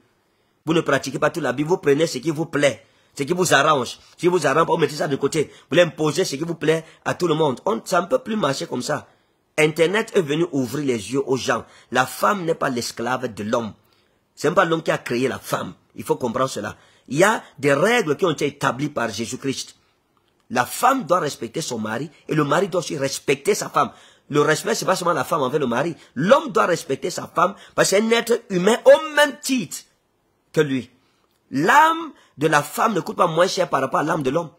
Vous ne pratiquez pas toute la Bible, vous prenez ce qui vous plaît, ce qui vous arrange. Ce qui vous arrange, vous mettez ça de côté. Vous l'imposez ce qui vous plaît à tout le monde. On, ça ne peut plus marcher comme ça. Internet est venu ouvrir les yeux aux gens. La femme n'est pas l'esclave de l'homme. Ce n'est pas l'homme qui a créé la femme. Il faut comprendre cela. Il y a des règles qui ont été établies par Jésus-Christ. La femme doit respecter son mari et le mari doit aussi respecter sa femme. Le respect, ce n'est pas seulement la femme envers le mari. L'homme doit respecter sa femme parce un être humain au même titre que lui. L'âme de la femme ne coûte pas moins cher par rapport à l'âme de l'homme.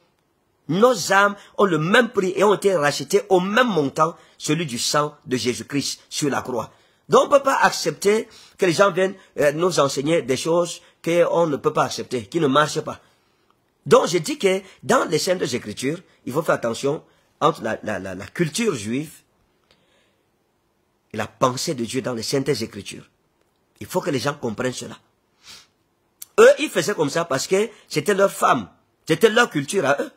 Nos âmes ont le même prix et ont été rachetées au même montant, celui du sang de Jésus-Christ sur la croix. Donc on ne peut pas accepter que les gens viennent euh, nous enseigner des choses qu'on ne peut pas accepter, qui ne marchent pas. Donc je dis que dans les saintes Écritures, il faut faire attention entre la culture juive et la pensée de Dieu dans les Saintes Écritures. Il faut que les gens comprennent cela. Eux, ils faisaient comme ça parce que c'était leur femme. C'était leur culture à eux.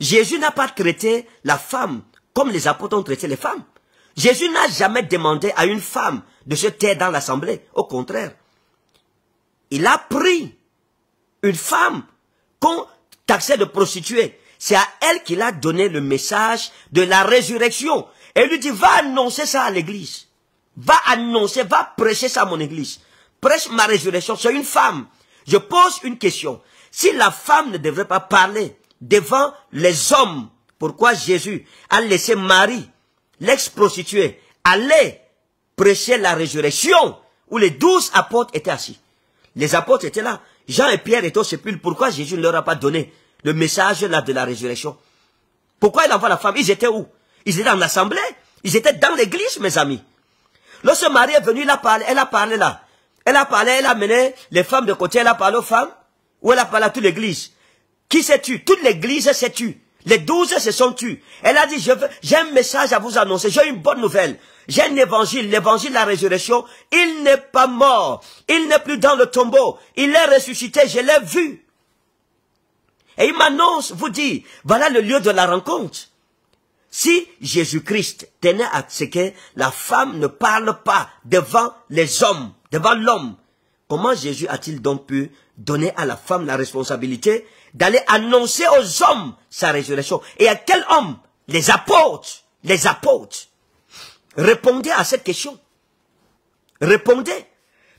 Jésus n'a pas traité la femme comme les apôtres ont traité les femmes. Jésus n'a jamais demandé à une femme de se taire dans l'assemblée. Au contraire, il a pris une femme qu'on taxait de prostituée. C'est à elle qu'il a donné le message de la résurrection. Et lui dit, va annoncer ça à l'église. Va annoncer, va prêcher ça à mon église prêche ma résurrection C'est une femme, je pose une question. Si la femme ne devrait pas parler devant les hommes, pourquoi Jésus a laissé Marie, l'ex-prostituée, aller prêcher la résurrection où les douze apôtres étaient assis Les apôtres étaient là. Jean et Pierre étaient au sépulcre. Pourquoi Jésus ne leur a pas donné le message là de la résurrection Pourquoi il envoie la femme Ils étaient où Ils étaient dans l'assemblée. Ils étaient dans l'église, mes amis. Lorsque Marie est venue, elle a parlé là. Elle a parlé, elle a mené les femmes de côté, elle a parlé aux femmes, ou elle a parlé à toute l'église. Qui s'est tu Toute l'église s'est tu Les douze se sont tu Elle a dit, j'ai un message à vous annoncer, j'ai une bonne nouvelle. J'ai un évangile, l'évangile de la résurrection. Il n'est pas mort. Il n'est plus dans le tombeau. Il est ressuscité, je l'ai vu. Et il m'annonce, vous dit, voilà le lieu de la rencontre. Si Jésus-Christ tenait à ce que la femme ne parle pas devant les hommes, devant l'homme, comment Jésus a-t-il donc pu donner à la femme la responsabilité d'aller annoncer aux hommes sa résurrection Et à quel homme Les apôtres, les apôtres. Répondez à cette question. Répondez.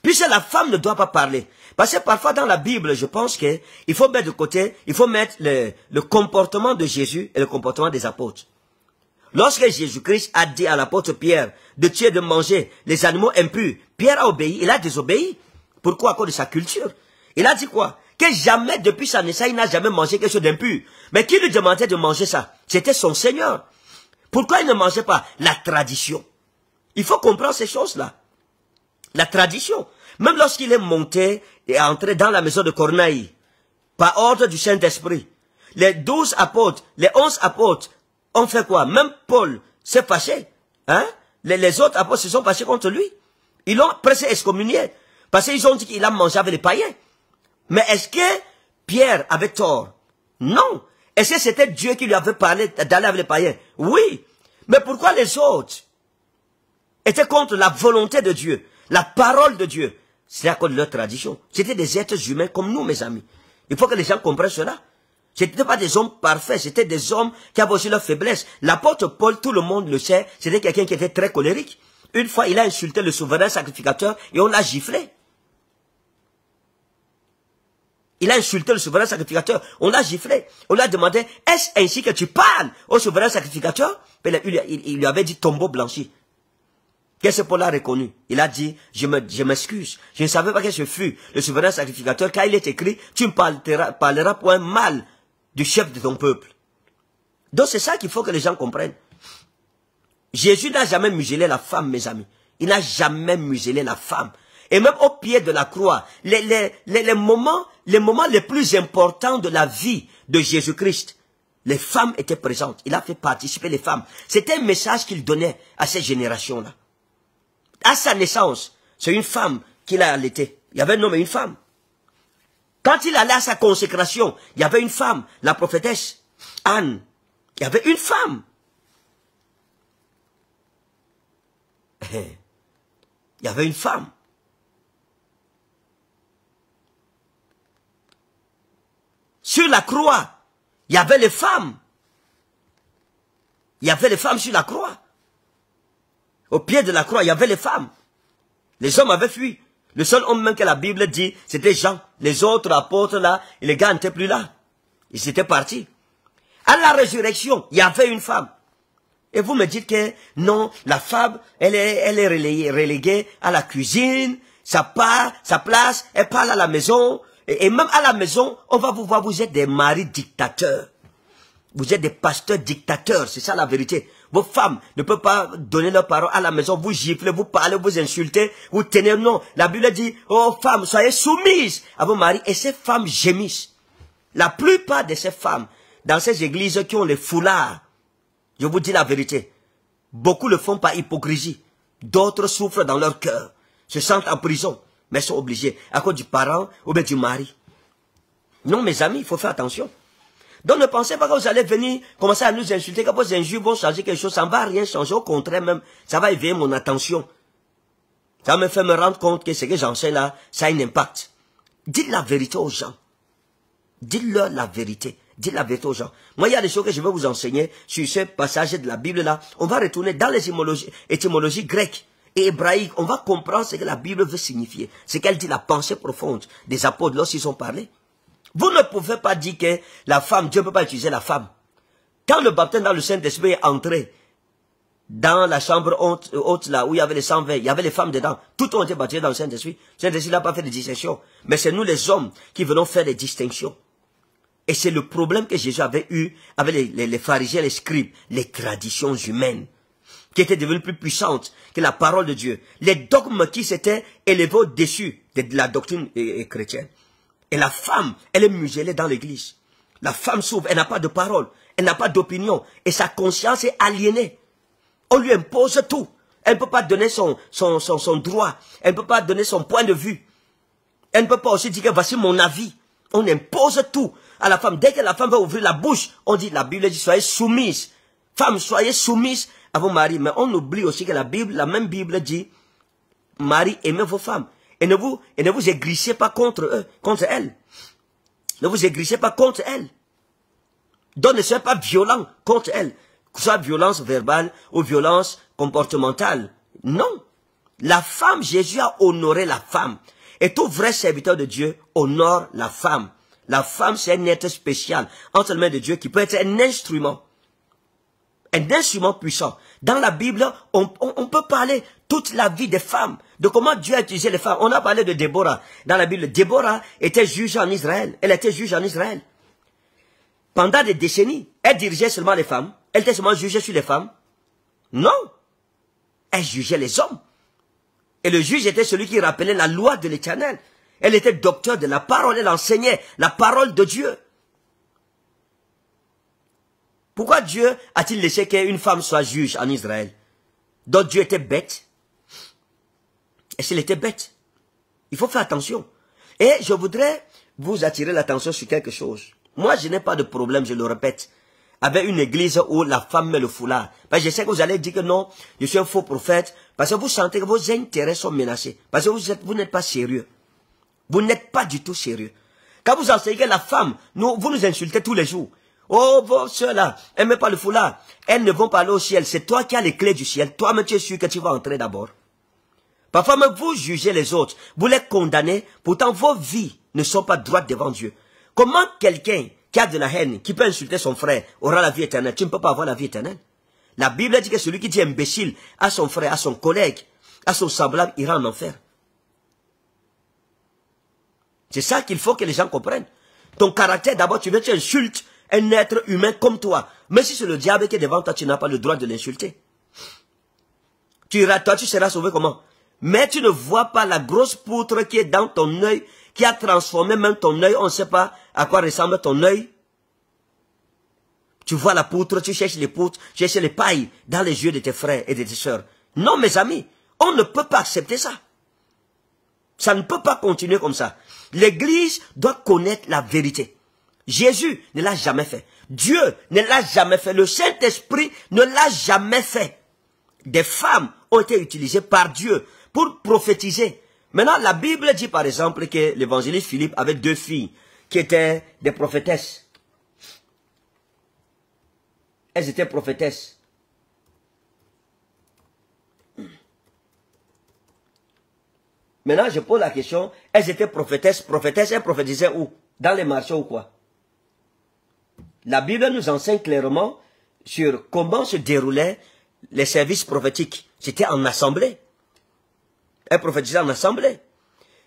Puisque la femme ne doit pas parler. Parce que parfois dans la Bible, je pense qu'il faut mettre de côté, il faut mettre le, le comportement de Jésus et le comportement des apôtres. Lorsque Jésus-Christ a dit à l'apôtre Pierre de tuer, de manger les animaux impurs, Pierre a obéi, il a désobéi. Pourquoi À cause de sa culture. Il a dit quoi Que jamais, depuis sa naissance, il n'a jamais mangé quelque chose d'impur. Mais qui lui demandait de manger ça C'était son Seigneur. Pourquoi il ne mangeait pas La tradition. Il faut comprendre ces choses-là. La tradition. Même lorsqu'il est monté et entré dans la maison de Corneille, par ordre du Saint-Esprit, les douze apôtres, les onze apôtres, on fait quoi Même Paul s'est fâché. Hein les, autres apôtres se sont fâchés contre lui. Ils l'ont presque excommunié. Parce qu'ils ont dit qu'il a mangé avec les païens. Mais est-ce que Pierre avait tort Non. Est-ce que c'était Dieu qui lui avait parlé d'aller avec les païens Oui. Mais pourquoi les autres étaient contre la volonté de Dieu, la parole de Dieu C'est à cause de leur tradition. C'était des êtres humains comme nous, mes amis. Il faut que les gens comprennent cela. Ce n'étaient pas des hommes parfaits, c'était des hommes qui avaient aussi leur faiblesse. L'apôtre Paul, tout le monde le sait, c'était quelqu'un qui était très colérique. Une fois, il a insulté le souverain sacrificateur et on l'a giflé. Il a insulté le souverain sacrificateur. On l'a giflé. On l'a demandé, est-ce ainsi que tu parles au souverain sacrificateur ben, il, lui avait dit tombeau blanchi. Qu'est-ce que Paul a reconnu Il a dit, je m'excuse. je, ne savais pas que ce fut le souverain sacrificateur, car il est écrit, tu me parleras, pour un mal du chef de ton peuple. Donc c'est ça qu'il faut que les gens comprennent. Jésus n'a jamais muselé la femme, mes amis. Il n'a jamais muselé la femme. Et même au pied de la croix, les, les, les, moments, les moments les plus importants de la vie de Jésus-Christ, les femmes étaient présentes. Il a fait participer les femmes. C'était un message qu'il donnait à ces générations là À sa naissance, c'est une femme qu'il a allaitée. Il y avait un homme une femme. Quand il allait à sa consécration, il y avait une femme, la prophétesse Anne. Il y avait une femme. Eh, il y avait une femme. Sur la croix, il y avait les femmes. Il y avait les femmes sur la croix. Au pied de la croix, il y avait les femmes. Les hommes avaient fui. Le seul homme même que la Bible dit, c'était Jean les autres apôtres là, les gars n'étaient plus là. Ils étaient partis. À la résurrection, il y avait une femme. Et vous me dites que non, la femme, elle est, reléguée, à la cuisine, sa part, sa place, elle parle à la maison. et même à la maison, on va vous voir, vous êtes des maris dictateurs. Vous êtes des pasteurs dictateurs, c'est ça la vérité. Vos femmes ne peuvent pas donner leur parole à la maison. Vous giflez, vous parlez, vous insultez, vous tenez non. La Bible dit, oh femmes, soyez soumises à vos maris. Et ces femmes gémissent. La plupart de ces femmes, dans ces églises qui ont les foulards, je vous dis la vérité, beaucoup le font par hypocrisie. D'autres souffrent dans leur cœur, se sentent en prison, mais sont obligées. à cause du parent ou du mari. Non, mes amis, il faut faire attention. Donc ne pensez pas que vous allez venir commencer à nous insulter, que vos injures vont changer quelque chose. Ça ne va rien changer. Au contraire même, ça va éveiller mon attention. Ça me fait me rendre compte que ce que j'enseigne là, ça a un impact. Dites la vérité aux gens. Dites-leur la vérité. Dites la vérité aux gens. Moi, il y a des choses que je vais vous enseigner sur ce passage de la Bible là. On va retourner dans les étymologies grecques et hébraïques. On va comprendre ce que la Bible veut signifier. Ce qu'elle dit, la pensée profonde des apôtres lorsqu'ils ont parlé. Vous ne pouvez pas dire que la femme, Dieu ne peut pas utiliser la femme. Quand le baptême dans le Saint-Esprit est entré, dans la chambre haute, là, où il y avait les 120, il y avait les femmes dedans. Tout ont été baptisées dans le Saint-Esprit. Le Saint-Esprit n'a pas fait de distinction. Mais c'est nous les hommes qui venons faire des distinctions. Et c'est le problème que Jésus avait eu avec les, les pharisiens, les scribes, les traditions humaines, qui étaient devenues plus puissantes que la parole de Dieu. Les dogmes qui s'étaient élevés au-dessus de la doctrine euh, euh, chrétienne. Et la femme, elle est muselée dans l'église. La femme s'ouvre, elle n'a pas de parole, elle n'a pas d'opinion. Et sa conscience est aliénée. On lui impose tout. Elle ne peut pas donner son, droit. Elle ne peut pas donner son point de vue. Elle ne peut pas aussi dire que voici mon avis. On impose tout à la femme. Dès que la femme va ouvrir la bouche, on dit, la Bible dit, soyez soumise. Femme, soyez soumise à vos maris. Mais on oublie aussi que la Bible, la même Bible dit, Marie, aimez vos femmes. Et ne vous, et aigrissez pas contre eux, contre elles. Ne vous aigrissez pas contre elles. Donc ne soyez pas violent contre elle, Que ce soit violence verbale ou violence comportementale. Non. La femme, Jésus a honoré la femme. Et tout vrai serviteur de Dieu honore la femme. La femme, c'est un être spécial entre les mains de Dieu qui peut être un instrument. Un instrument puissant. Dans la Bible, on, peut parler toute la vie des femmes, de comment Dieu a utilisé les femmes. On a parlé de Déborah dans la Bible. Déborah était juge en Israël. Elle était juge en Israël. Pendant des décennies, elle dirigeait seulement les femmes. Elle était seulement jugée sur les femmes. Non. Elle jugeait les hommes. Et le juge était celui qui rappelait la loi de l'éternel. Elle était docteur de la parole. Elle enseignait la parole de Dieu. Pourquoi Dieu a-t-il laissé qu'une femme soit juge en Israël Donc Dieu était bête. Et s'il était bête, il faut faire attention. Et je voudrais vous attirer l'attention sur quelque chose. Moi, je n'ai pas de problème, je le répète, avec une église où la femme met le foulard. Parce que je sais que vous allez dire que non, je suis un faux prophète, parce que vous sentez que vos intérêts sont menacés, parce que vous n'êtes pas sérieux. Vous n'êtes pas du tout sérieux. Quand vous enseignez la femme, vous nous insultez tous les jours. Oh, vos soeurs là, elles pas le foulard. Elles ne vont pas aller au ciel. C'est toi qui as les clés du ciel. Toi-même, tu es sûr que tu vas entrer d'abord. Parfois, vous jugez les autres. Vous les condamnez. Pourtant, vos vies ne sont pas droites devant Dieu. Comment quelqu'un qui a de la haine, qui peut insulter son frère, aura la vie éternelle Tu ne peux pas avoir la vie éternelle. La Bible dit que celui qui dit imbécile à son frère, à son collègue, à son semblable, ira en enfer. C'est ça qu'il faut que les gens comprennent. Ton caractère, d'abord, tu veux, tu insultes un être humain comme toi. Mais si c'est le diable qui est devant toi, tu n'as pas le droit de l'insulter. Tu iras, toi, tu seras sauvé comment Mais tu ne vois pas la grosse poutre qui est dans ton œil, qui a transformé même ton œil, on ne sait pas à quoi ressemble ton œil. Tu vois la poutre, tu cherches les poutres, tu cherches les pailles dans les yeux de tes frères et de tes sœurs. Non, mes amis, on ne peut pas accepter ça. Ça ne peut pas continuer comme ça. L'Église doit connaître la vérité. Jésus ne l'a jamais fait. Dieu ne l'a jamais fait. Le Saint-Esprit ne l'a jamais fait. Des femmes ont été utilisées par Dieu pour prophétiser. Maintenant, la Bible dit par exemple que l'évangéliste Philippe avait deux filles qui étaient des prophétesses. Elles étaient prophétesses. Maintenant, je pose la question, elles étaient prophétesses, prophétesses, elles prophétisaient où Dans les marchés ou quoi la Bible nous enseigne clairement sur comment se déroulaient les services prophétiques. C'était en assemblée. Elle prophétisait en assemblée.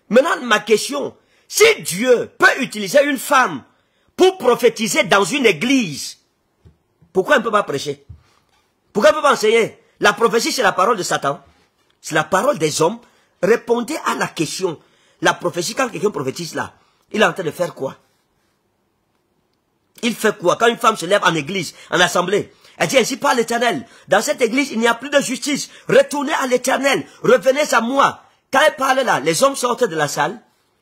Maintenant, ma question, si Dieu peut utiliser une femme pour prophétiser dans une église, pourquoi elle ne peut pas prêcher Pourquoi elle ne peut pas enseigner La prophétie, c'est la parole de Satan. C'est la parole des hommes. Répondez à la question. La prophétie, quand quelqu'un prophétise là, il est en train de faire quoi il fait quoi Quand une femme se lève en église, en assemblée, elle dit ainsi par l'éternel. Dans cette église, il n'y a plus de justice. Retournez à l'éternel. Revenez à moi. Quand elle parle là, les hommes sortent de la salle.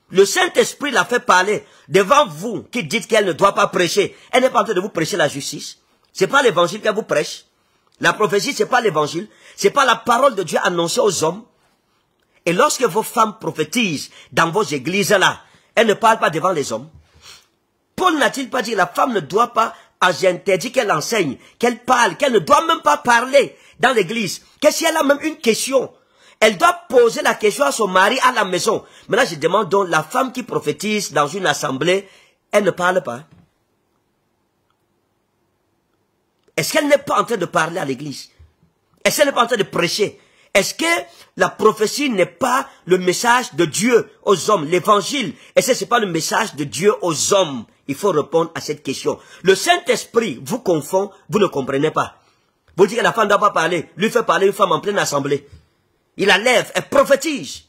Le Saint-Esprit l'a fait parler devant vous qui dites qu'elle ne doit pas prêcher. Elle n'est pas en train de vous prêcher la justice. n'est pas l'évangile qu'elle vous prêche. La prophétie, n'est pas l'évangile. Ce n'est pas la parole de Dieu annoncée aux hommes. Et lorsque vos femmes prophétisent dans vos églises là, elles ne parlent pas devant les hommes. Paul n'a-t-il pas dit que la femme ne doit pas, dit interdit qu'elle enseigne, qu'elle parle, qu'elle ne doit même pas parler dans l'église, que si elle a même une question, elle doit poser la question à son mari à la maison. Maintenant, je demande donc, la femme qui prophétise dans une assemblée, elle ne parle pas. Est-ce qu'elle n'est pas en train de parler à l'église Est-ce qu'elle n'est pas en train de prêcher Est-ce que la prophétie n'est pas le message de Dieu aux hommes, l'évangile Est-ce que ce n'est pas le message de Dieu aux hommes il faut répondre à cette question. Le Saint-Esprit vous confond, vous ne comprenez pas. Vous dites que la femme ne doit pas parler. Lui fait parler une femme en pleine assemblée. Il la lève, elle prophétise.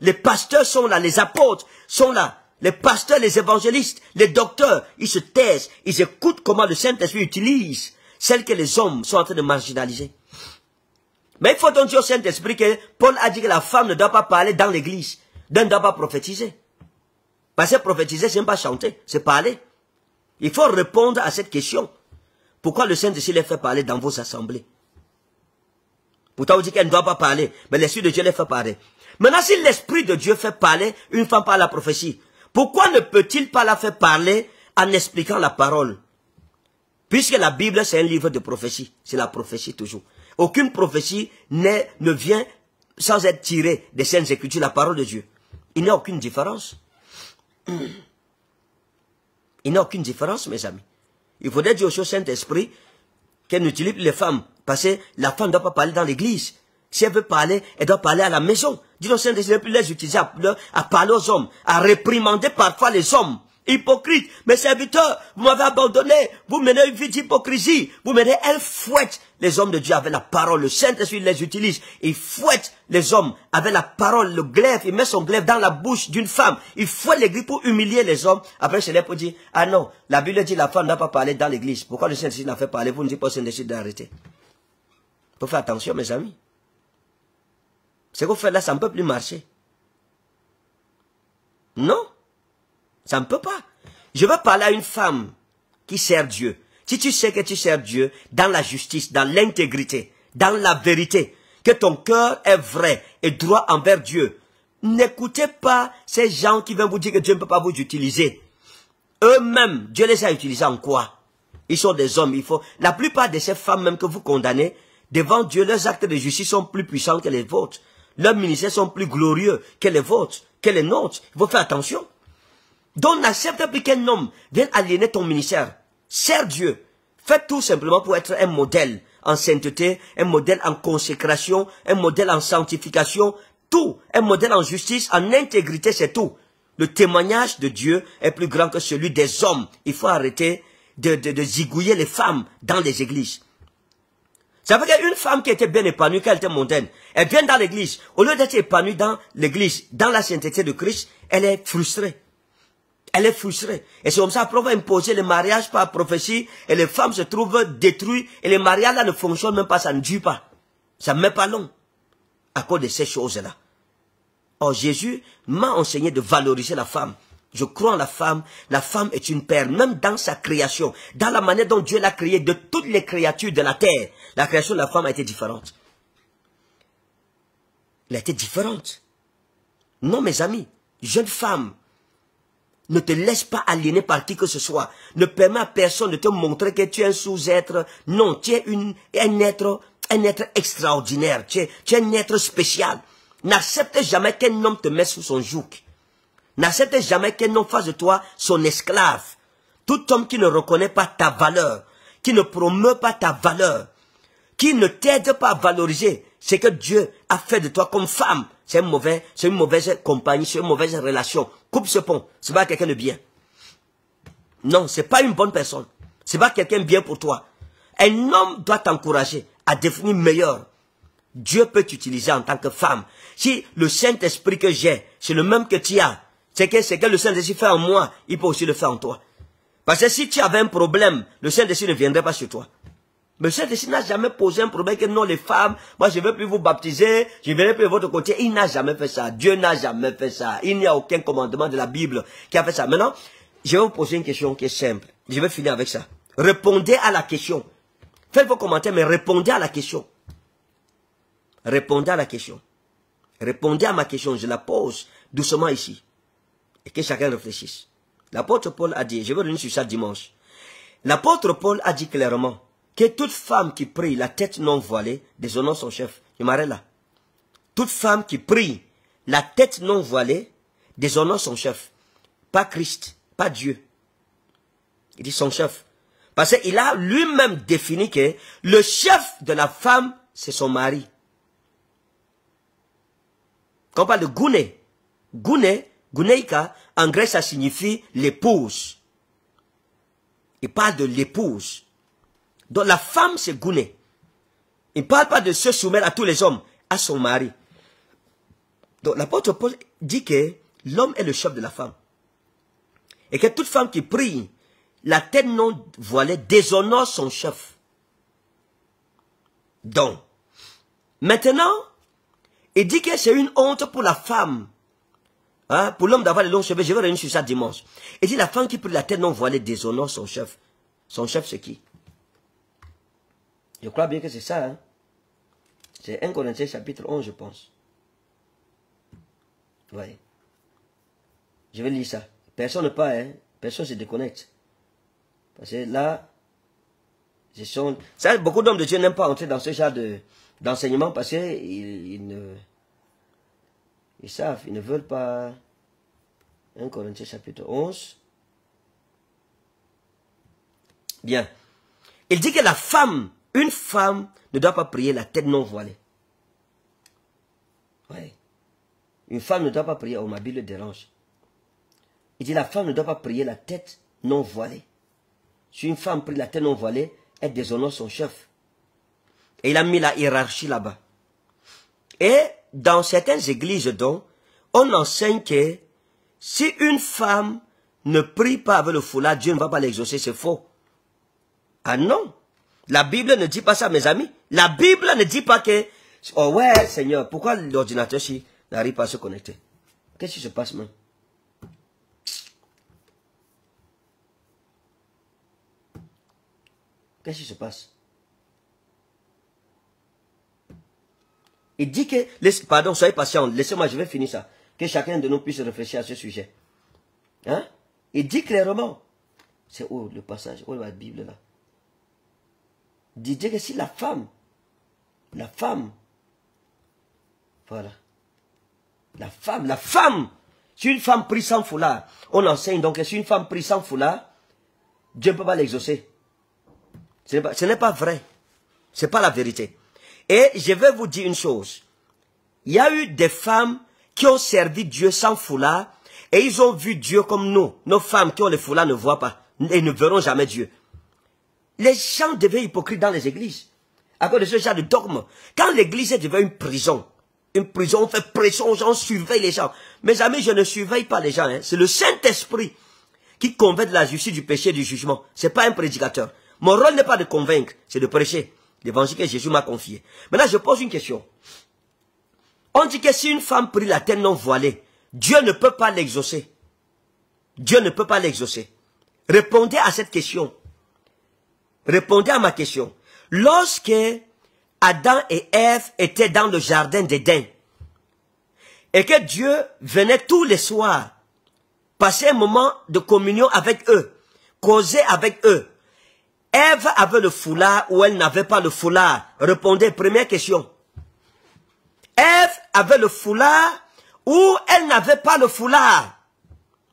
Les pasteurs sont là, les apôtres sont là. Les pasteurs, les évangélistes, les docteurs, ils se taisent, ils écoutent comment le Saint-Esprit utilise celles que les hommes sont en train de marginaliser. Mais il faut donc dire au Saint-Esprit que Paul a dit que la femme ne doit pas parler dans l'église, ne doit pas prophétiser. Parce que prophétiser, c'est pas chanter, c'est parler. Il faut répondre à cette question. Pourquoi le Saint-Esprit les fait parler dans vos assemblées Pourtant, vous dit qu'elle ne doit pas parler, mais l'Esprit de Dieu les fait parler. Maintenant, si l'Esprit de Dieu fait parler une femme par la prophétie, pourquoi ne peut-il pas la faire parler en expliquant la parole Puisque la Bible, c'est un livre de prophétie. C'est la prophétie toujours. Aucune prophétie ne vient sans être tirée des Saintes écritures, la parole de Dieu. Il n'y a aucune différence. Il n'y a aucune différence, mes amis. Il faudrait dire au Saint-Esprit qu'elle n'utilise les femmes, parce que la femme ne doit pas parler dans l'église. Si elle veut parler, elle doit parler à la maison. Dis au Saint-Esprit, les utiliser à parler aux hommes, à réprimander parfois les hommes hypocrite. Mes serviteurs, vous m'avez abandonné. Vous menez une vie d'hypocrisie. Vous menez, elle fouette les hommes de Dieu avec la parole. Le Saint-Esprit les utilise. Il fouette les hommes avec la parole, le glaive. Il met son glaive dans la bouche d'une femme. Il fouette l'église pour humilier les hommes. Après, c'est là pour dire, ah non, la Bible dit la femme n'a pas parlé dans l'église. Pourquoi le Saint-Esprit n'a fait parler? Vous ne dites pas Saint-Esprit d'arrêter. Faut faire attention, mes amis. Ce que vous faites là, ça ne peut plus marcher. Non ça ne peut pas. Je veux parler à une femme qui sert Dieu. Si tu sais que tu sers Dieu dans la justice, dans l'intégrité, dans la vérité, que ton cœur est vrai et droit envers Dieu, n'écoutez pas ces gens qui viennent vous dire que Dieu ne peut pas vous utiliser. Eux-mêmes, Dieu les a utilisés en quoi Ils sont des hommes, il faut... La plupart de ces femmes même que vous condamnez, devant Dieu, leurs actes de justice sont plus puissants que les vôtres. Leurs ministères sont plus glorieux que les vôtres, que les nôtres. Il faut faire attention. Donc n'accepte plus qu'un homme vienne aliéner ton ministère, cher Dieu, fais tout simplement pour être un modèle en sainteté, un modèle en consécration, un modèle en sanctification, tout, un modèle en justice, en intégrité, c'est tout. Le témoignage de Dieu est plus grand que celui des hommes. Il faut arrêter de, de zigouiller les femmes dans les églises. Ça veut dire une femme qui était bien épanouie, qu'elle était mondaine, elle vient dans l'église. Au lieu d'être épanouie dans l'église, dans la sainteté de Christ, elle est frustrée elle est frustrée. Et c'est comme ça, après, va imposer le mariage par prophétie, et les femmes se trouvent détruites, et les mariages là ne fonctionnent même pas, ça ne dure pas. Ça ne met pas long à cause de ces choses-là. Or, Jésus m'a enseigné de valoriser la femme. Je crois en la femme. La femme est une paire, même dans sa création, dans la manière dont Dieu l'a créée, de toutes les créatures de la terre. La création de la femme a été différente. Elle a été différente. Non, mes amis, jeune femme, ne te laisse pas aliéner par qui que ce soit. Ne permets à personne de te montrer que tu es un sous-être. Non, tu es une, un, être, un être extraordinaire. Tu es, tu es un être spécial. N'accepte jamais qu'un homme te mette sous son joug. N'accepte jamais qu'un homme fasse de toi son esclave. Tout homme qui ne reconnaît pas ta valeur, qui ne promeut pas ta valeur, qui ne t'aide pas à valoriser ce que Dieu a fait de toi comme femme, c'est une mauvaise, compagnie, c'est une mauvaise relation. Coupe ce pont. C'est pas quelqu'un de bien. Non, c'est pas une bonne personne. C'est pas quelqu'un de bien pour toi. Un homme doit t'encourager à devenir meilleur. Dieu peut t'utiliser en tant que femme. Si le Saint-Esprit que j'ai, c'est le même que tu as, c'est que ce que le Saint-Esprit fait en moi, il peut aussi le faire en toi. Parce que si tu avais un problème, le Saint-Esprit ne viendrait pas sur toi. Mais celle-ci n'a jamais posé un problème que non, les femmes, moi je ne veux plus vous baptiser, je ne verrai plus votre côté. Il n'a jamais fait ça. Dieu n'a jamais fait ça. Il n'y a aucun commandement de la Bible qui a fait ça. Maintenant, je vais vous poser une question qui est simple. Je vais finir avec ça. Répondez à la question. Faites vos commentaires, mais répondez à la question. Répondez à la question. Répondez à ma question. Je la pose doucement ici. Et que chacun réfléchisse. L'apôtre Paul a dit, je vais revenir sur ça dimanche. L'apôtre Paul a dit clairement, que toute femme qui prie la tête non voilée déshonore son chef. Il m'arrête là. Toute femme qui prie la tête non voilée déshonore son chef. Pas Christ, pas Dieu. Il dit son chef. Parce qu'il a lui-même défini que le chef de la femme, c'est son mari. Quand on parle de Gouné, Gouné, Gouneika, en grec, ça signifie l'épouse. Il parle de l'épouse. Donc la femme, c'est Gouné. Il ne parle pas de se soumettre à tous les hommes, à son mari. Donc l'apôtre Paul dit que l'homme est le chef de la femme. Et que toute femme qui prie, la tête non voilée déshonore son chef. Donc, maintenant, il dit que c'est une honte pour la femme. Hein, pour l'homme d'avoir les longs cheveux, je vais revenir sur ça dimanche. Il dit la femme qui prie la tête non voilée déshonore son chef. Son chef, c'est qui je crois bien que c'est ça. Hein. C'est 1 Corinthiens chapitre 11, je pense. voyez. Je vais lire ça. Personne ne parle. hein? Personne se déconnecte. Parce que là, beaucoup d'hommes de Dieu n'aiment pas entrer dans ce genre d'enseignement parce qu'ils ils ne... Ils savent, ils ne veulent pas... 1 Corinthiens chapitre 11. Bien. Il dit que la femme une femme ne doit pas prier la tête non voilée. Oui. Une femme ne doit pas prier. Oh, ma Bible le dérange. Il dit la femme ne doit pas prier la tête non voilée. Si une femme prie la tête non voilée, elle déshonore son chef. Et il a mis la hiérarchie là-bas. Et dans certaines églises, donc, on enseigne que si une femme ne prie pas avec le foulard, Dieu ne va pas l'exaucer, c'est faux. Ah non la Bible ne dit pas ça, mes amis. La Bible ne dit pas que, oh ouais, Seigneur, pourquoi l'ordinateur n'arrive pas à se connecter Qu'est-ce qui se passe, même Qu'est-ce qui se passe Il dit que, pardon, soyez patient, laissez-moi, je vais finir ça. Que chacun de nous puisse réfléchir à ce sujet. Hein? Il dit clairement, c'est où le passage, où la Bible là Didier que si la femme, la femme, voilà, la femme, la femme, si une femme prie sans foulard, on enseigne donc que si une femme prie sans foulard, Dieu ne peut pas l'exaucer. Ce n'est pas, vrai. Ce n'est pas la vérité. Et je vais vous dire une chose. Il y a eu des femmes qui ont servi Dieu sans foulard et ils ont vu Dieu comme nous. Nos femmes qui ont les foulards ne voient pas et ne verront jamais Dieu. Les gens devaient hypocrites dans les églises. À cause de ce genre de dogme. Quand l'église est devenue une prison, une prison, on fait pression aux gens, on surveille les gens. Mes amis, je ne surveille pas les gens. Hein. C'est le Saint-Esprit qui convainc de la justice, du péché, et du jugement. Ce n'est pas un prédicateur. Mon rôle n'est pas de convaincre, c'est de prêcher l'évangile que Jésus m'a confié. Maintenant, je pose une question. On dit que si une femme prie la tête non voilée, Dieu ne peut pas l'exaucer. Dieu ne peut pas l'exaucer. Répondez à cette question. Répondez à ma question. Lorsque Adam et Ève étaient dans le jardin d'Éden, et que Dieu venait tous les soirs passer un moment de communion avec eux, causer avec eux, Ève avait le foulard ou elle n'avait pas le foulard Répondez, première question. Ève avait le foulard ou elle n'avait pas le foulard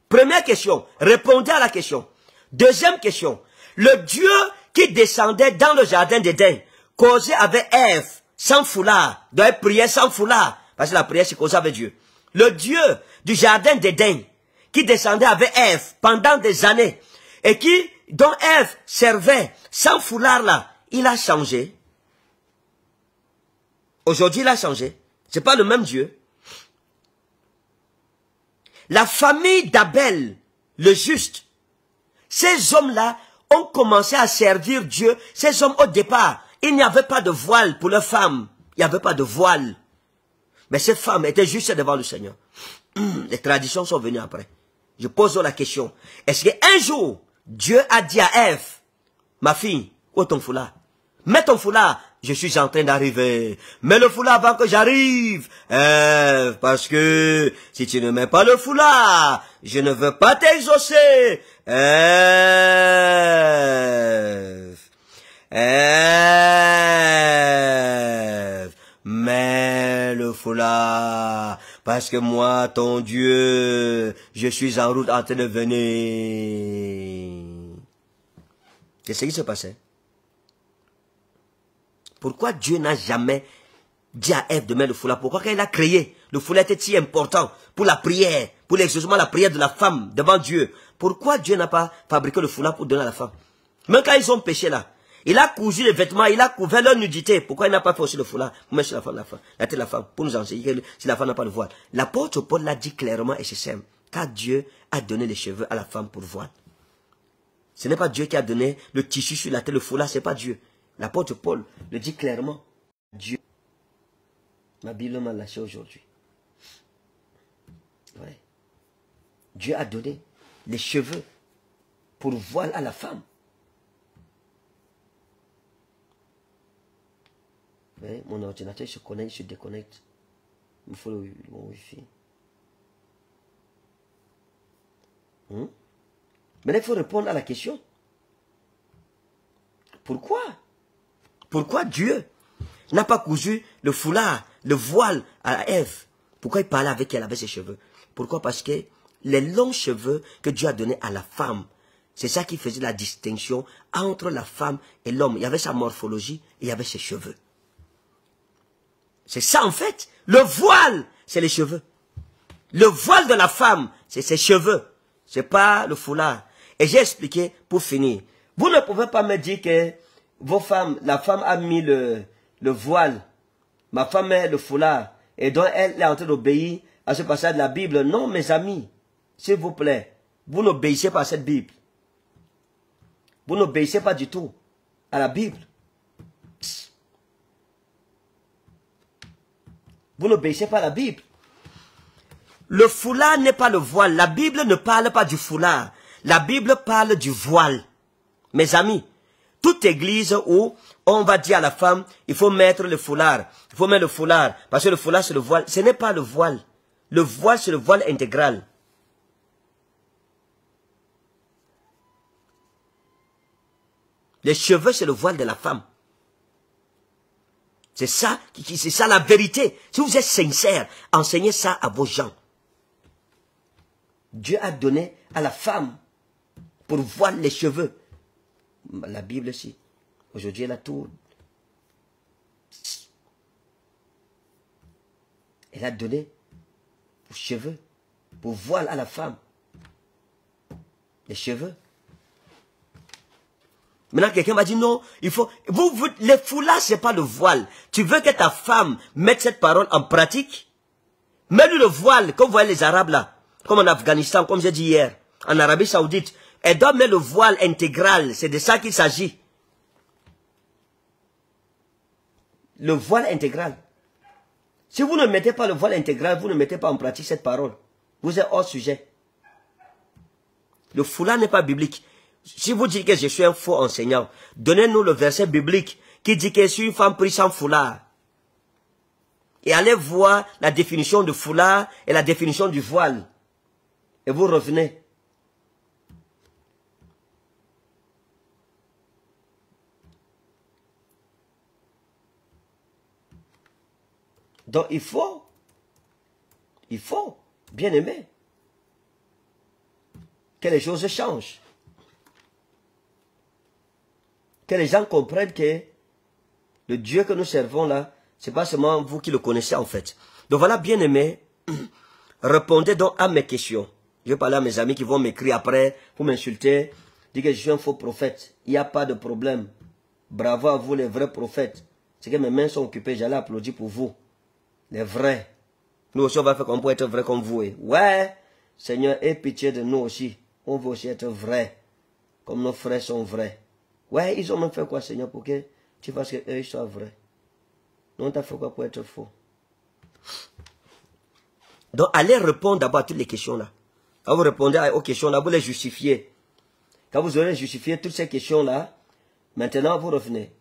Première question. Répondez à la question. Deuxième question. Le Dieu qui descendait dans le jardin d'Éden, causait avec Ève, sans foulard, doit prier sans foulard, parce que la prière c'est causé avec Dieu. Le Dieu du jardin d'Éden, qui descendait avec Ève pendant des années, et qui, dont Ève servait sans foulard là, il a changé. Aujourd'hui, il a changé. C'est pas le même Dieu. La famille d'Abel, le juste, ces hommes-là ont commencé à servir Dieu, ces hommes au départ, il n'y avait pas de voile pour leurs femmes. Il n'y avait pas de voile. Mais ces femmes étaient juste devant le Seigneur. (clears throat) Les traditions sont venues après. Je pose la question. Est-ce qu'un jour, Dieu a dit à Ève, ma fille, où ton foulard Mets ton foulard, je suis en train d'arriver. Mets le foulard avant que j'arrive. Ève, parce que si tu ne mets pas le foulard, je ne veux pas t'exaucer. Eve, mets le foulard, parce que moi, ton Dieu, je suis en route en train de venir. Qu'est-ce qui se passait? Pourquoi Dieu n'a jamais dit à Ève de mettre le foulard Pourquoi quand il a créé, le foulard était si important pour la prière pour l'exaucement, la prière de la femme devant Dieu. Pourquoi Dieu n'a pas fabriqué le foulard pour donner à la femme Même quand ils ont péché là, il a cousu les vêtements, il a couvert leur nudité. Pourquoi il n'a pas fait aussi le foulard pour mettre sur la femme, la, tête de la femme, pour nous enseigner si la femme n'a pas le voile L'apôtre Paul l'a dit clairement et c'est simple, car Dieu a donné les cheveux à la femme pour voile. Ce n'est pas Dieu qui a donné le tissu sur la tête, le foulard, ce n'est pas Dieu. L'apôtre Paul le dit clairement. Dieu, ma Bible m'a lâché aujourd'hui. Dieu a donné les cheveux pour voile à la femme. mon ordinateur se connecte, se déconnecte. Il me faut hmm? Maintenant, il faut répondre à la question. Pourquoi Pourquoi Dieu n'a pas cousu le foulard, le voile à Ève Pourquoi il parlait avec elle, avec ses cheveux Pourquoi Parce que les longs cheveux que Dieu a donnés à la femme. C'est ça qui faisait la distinction entre la femme et l'homme. Il y avait sa morphologie et il y avait ses cheveux. C'est ça en fait. Le voile, c'est les cheveux. Le voile de la femme, c'est ses cheveux. C'est pas le foulard. Et j'ai expliqué pour finir. Vous ne pouvez pas me dire que vos femmes, la femme a mis le, voile. Ma femme est le foulard. Et donc elle est en train d'obéir à ce passage de la Bible. Non, mes amis. S'il vous plaît, vous n'obéissez pas à cette Bible. Vous n'obéissez pas du tout à la Bible. Vous n'obéissez pas à la Bible. Le foulard n'est pas le voile. La Bible ne parle pas du foulard. La Bible parle du voile. Mes amis, toute église où on va dire à la femme, il faut mettre le foulard. Il faut mettre le foulard. Parce que le foulard, c'est le voile. Ce n'est pas le voile. Le voile, c'est le voile intégral. Les cheveux, c'est le voile de la femme. C'est ça, c'est ça la vérité. Si vous êtes sincère, enseignez ça à vos gens. Dieu a donné à la femme pour voile les cheveux. La Bible aussi. Aujourd'hui, elle a tout. Elle a donné pour cheveux, pour voile à la femme. Les cheveux. Maintenant, quelqu'un va dire non, il faut... Vous, le les foulards, c'est pas le voile. Tu veux que ta femme mette cette parole en pratique Mets-lui le voile, comme vous voyez les Arabes là, comme en Afghanistan, comme j'ai dit hier, en Arabie Saoudite. Elle doit mettre le voile intégral, c'est de ça qu'il s'agit. Le voile intégral. Si vous ne mettez pas le voile intégral, vous ne mettez pas en pratique cette parole. Vous êtes hors sujet. Le foulard n'est pas biblique. Si vous dites que je suis un faux enseignant, donnez-nous le verset biblique qui dit que suis une femme prise sans foulard, et allez voir la définition de foulard et la définition du voile. Et vous revenez. Donc il faut, il faut, bien aimer que les choses changent. que les gens comprennent que le Dieu que nous servons là, c'est pas seulement vous qui le connaissez en fait. Donc voilà, bien aimé, (clears throat) répondez donc à mes questions. Je vais parler à mes amis qui vont m'écrire après pour m'insulter. Dire que je suis un faux prophète. Il n'y a pas de problème. Bravo à vous les vrais prophètes. C'est que mes mains sont occupées, j'allais applaudir pour vous. Les vrais. Nous aussi, on va faire comme pour être vrai comme vous. Eh. Ouais, Seigneur, aie pitié de nous aussi. On veut aussi être vrai comme nos frères sont vrais. Ouais, ils ont même fait quoi, Seigneur, pour que tu fasses qu'eux, soient vrais Non, t'as fait quoi pour être faux Donc, allez répondre d'abord à toutes les questions là. Quand vous répondez aux questions là, vous les justifiez. Quand vous aurez justifié toutes ces questions là, maintenant vous revenez.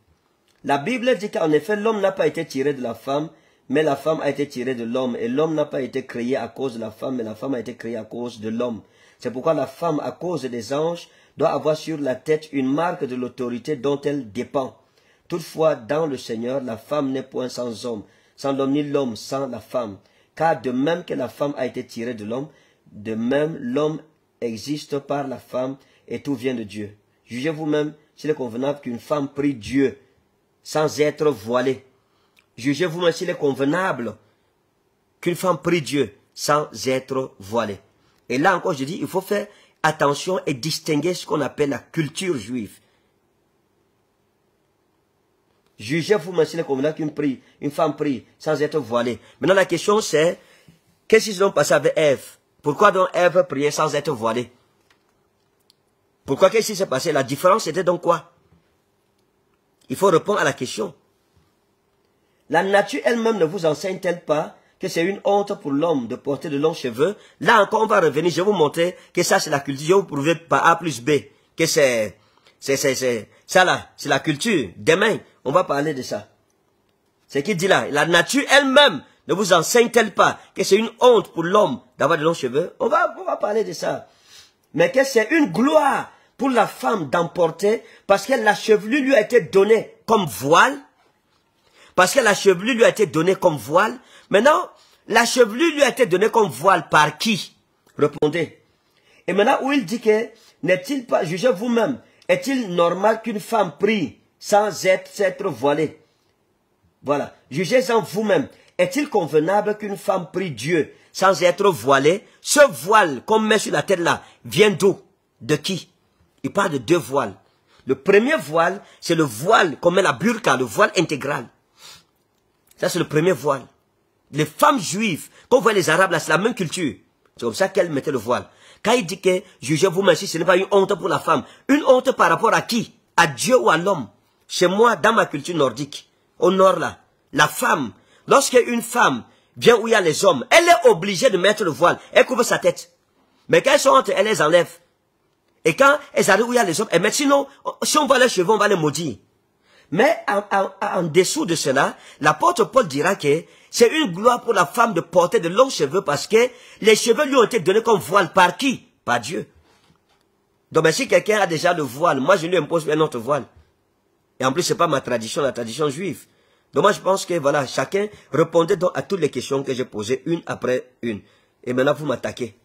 La Bible dit qu'en effet, l'homme n'a pas été tiré de la femme, mais la femme a été tirée de l'homme. Et l'homme n'a pas été créé à cause de la femme, mais la femme a été créée à cause de l'homme. C'est pourquoi la femme, à cause des anges, doit avoir sur la tête une marque de l'autorité dont elle dépend. Toutefois, dans le Seigneur, la femme n'est point sans homme, sans l'homme ni l'homme sans la femme. Car de même que la femme a été tirée de l'homme, de même l'homme existe par la femme et tout vient de Dieu. Jugez vous-même s'il est convenable qu'une femme prie Dieu sans être voilée. Jugez vous-même s'il est convenable qu'une femme prie Dieu sans être voilée. Et là encore, je dis, il faut faire attention et distinguer ce qu'on appelle la culture juive. Jugez, vous mentionnez comme là qu'une une femme prie sans être voilée. Maintenant, la question c'est, qu'est-ce qui s'est passé avec Ève Pourquoi donc Ève priait sans être voilée Pourquoi qu'est-ce qui s'est passé La différence était donc quoi Il faut répondre à la question. La nature elle-même ne vous enseigne-t-elle pas que c'est une honte pour l'homme de porter de longs cheveux. Là encore, on va revenir, je vais vous montrer que ça, c'est la culture. Je vais vous prouver par A plus B que c'est, c'est, c'est, ça là, c'est la culture. Demain, on va parler de ça. C'est qui dit là, la nature elle-même ne vous enseigne-t-elle pas que c'est une honte pour l'homme d'avoir de longs cheveux on va, on va parler de ça. Mais que c'est une gloire pour la femme d'emporter parce que la chevelure lui a été donnée comme voile. Parce que la chevelure lui a été donnée comme voile Maintenant, la chevelure lui a été donnée comme voile par qui Répondez. Et maintenant, où il dit que, n'est-il pas, jugez vous-même, est-il normal qu'une femme prie sans être, voilée Voilà, jugez en vous-même. Est-il convenable qu'une femme prie Dieu sans être voilée Ce voile qu'on met sur la tête là vient d'où De qui Il parle de deux voiles. Le premier voile, c'est le voile qu'on met la burqa, le voile intégral. Ça, c'est le premier voile les femmes juives, quand voit les arabes là, c'est la même culture. C'est comme ça qu'elles mettaient le voile. Quand il dit que jugez vous même si ce n'est pas une honte pour la femme, une honte par rapport à qui À Dieu ou à l'homme Chez moi, dans ma culture nordique, au nord là, la femme, lorsque une femme vient où il y a les hommes, elle est obligée de mettre le voile, elle couvre sa tête. Mais quand elles sont honte, elle les enlève. Et quand elles arrivent où il y a les hommes, elles mettent, sinon, si on voit les cheveux, on va les maudire. Mais en, dessous de cela, l'apôtre Paul dira que c'est une gloire pour la femme de porter de longs cheveux parce que les cheveux lui ont été donnés comme voile. Par qui Par Dieu. Donc, si quelqu'un a déjà le voile, moi je lui impose un autre voile. Et en plus, ce n'est pas ma tradition, la tradition juive. Donc moi, je pense que voilà, chacun répondait donc à toutes les questions que j'ai posées, une après une. Et maintenant, vous m'attaquez.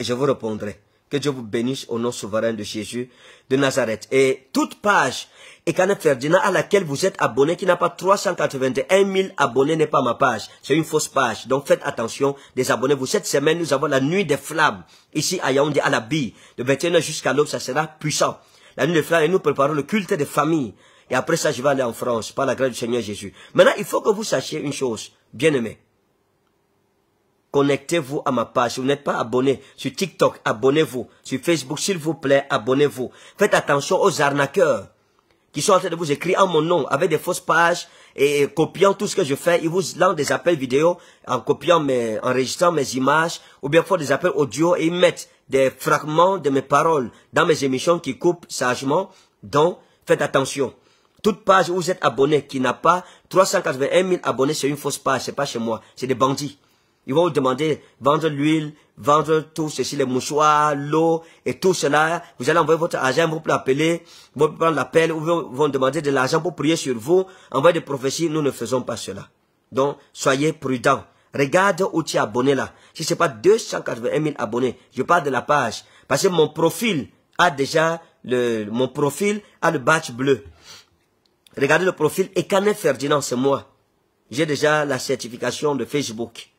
Et je vous répondrai. Que Dieu vous bénisse au nom souverain de Jésus de Nazareth. Et toute page et Kana Ferdinand à laquelle vous êtes abonné, qui n'a pas 381 000 abonnés, n'est pas ma page. C'est une fausse page. Donc faites attention, désabonnez-vous. Cette semaine, nous avons la nuit des flammes, ici à Yaoundé, à la bille. De 21h jusqu'à l'aube, ça sera puissant. La nuit des flammes, et nous préparons le culte des familles. Et après ça, je vais aller en France, par la grâce du Seigneur Jésus. Maintenant, il faut que vous sachiez une chose, bien-aimés. Connectez-vous à ma page. Si vous n'êtes pas abonné sur TikTok, abonnez-vous. Sur Facebook, s'il vous plaît, abonnez-vous. Faites attention aux arnaqueurs qui sont en train de vous écrire en mon nom avec des fausses pages et, copiant tout ce que je fais. Ils vous lancent des appels vidéo en copiant mes, enregistrant mes images ou bien font des appels audio et ils mettent des fragments de mes paroles dans mes émissions qui coupent sagement. Donc, faites attention. Toute page où vous êtes abonné qui n'a pas 381 000 abonnés, c'est une fausse page, c'est pas chez moi, c'est des bandits. Ils vont vous demander vendre l'huile, vendre tout ceci, les mouchoirs, l'eau et tout cela. Vous allez envoyer votre agent, vous pouvez appeler, vous pouvez prendre l'appel, ou vous vont demander de l'argent pour prier sur vous, envoyer des prophéties. Nous ne faisons pas cela. Donc, soyez prudents. Regarde où tu es abonné là. Si ce n'est pas 281 000 abonnés, je parle de la page. Parce que mon profil a déjà, le, mon profil a le badge bleu. Regardez le profil Et Canet Ferdinand, c'est moi. J'ai déjà la certification de Facebook.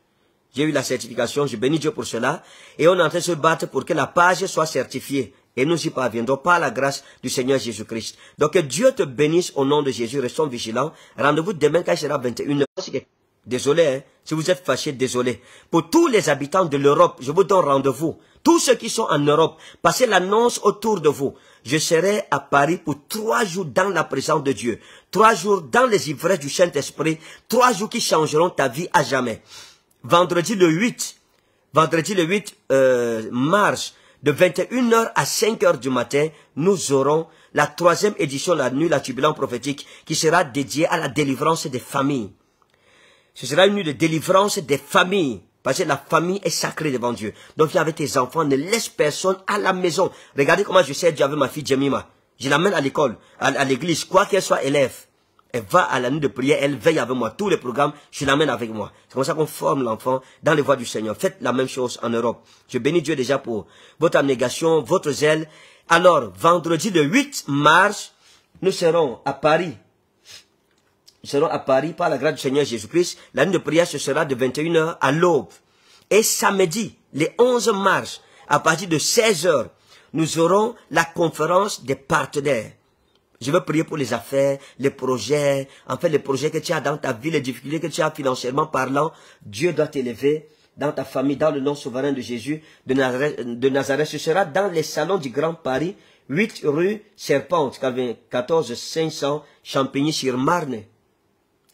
J'ai eu la certification, je bénis Dieu pour cela. Et on est en train de se battre pour que la page soit certifiée. Et nous y parviendrons par la grâce du Seigneur Jésus-Christ. Donc que Dieu te bénisse au nom de Jésus. Restons vigilants. Rendez-vous demain quand il sera 21h. Désolé, hein, si vous êtes fâchés, désolé. Pour tous les habitants de l'Europe, je vous donne rendez-vous. Tous ceux qui sont en Europe, passez l'annonce autour de vous. Je serai à Paris pour trois jours dans la présence de Dieu. Trois jours dans les ivresses du Saint-Esprit. Trois jours qui changeront ta vie à jamais vendredi le 8, vendredi le 8 euh, mars, de 21h à 5h du matin, nous aurons la troisième édition, de la nuit, la tubulant prophétique, qui sera dédiée à la délivrance des familles. Ce sera une nuit de délivrance des familles. Parce que la famille est sacrée devant Dieu. Donc, avec tes enfants, ne laisse personne à la maison. Regardez comment je sais Dieu avec ma fille Jemima. Je l'amène à l'école, à l'église, quoi qu'elle soit élève. Elle va à la nuit de prière, elle veille avec moi. Tous les programmes, je l'amène avec moi. C'est comme ça qu'on forme l'enfant dans les voies du Seigneur. Faites la même chose en Europe. Je bénis Dieu déjà pour votre abnégation, votre zèle. Alors, vendredi le 8 mars, nous serons à Paris. Nous serons à Paris par la grâce du Seigneur Jésus-Christ. L'année de prière, ce sera de 21h à l'aube. Et samedi, le 11 mars, à partir de 16h, nous aurons la conférence des partenaires. Je veux prier pour les affaires, les projets, en fait les projets que tu as dans ta vie, les difficultés que tu as financièrement parlant. Dieu doit t'élever dans ta famille, dans le nom souverain de Jésus de Nazareth. Ce sera dans les salons du Grand Paris, 8 rue Serpente, 94 500 Champigny-sur-Marne.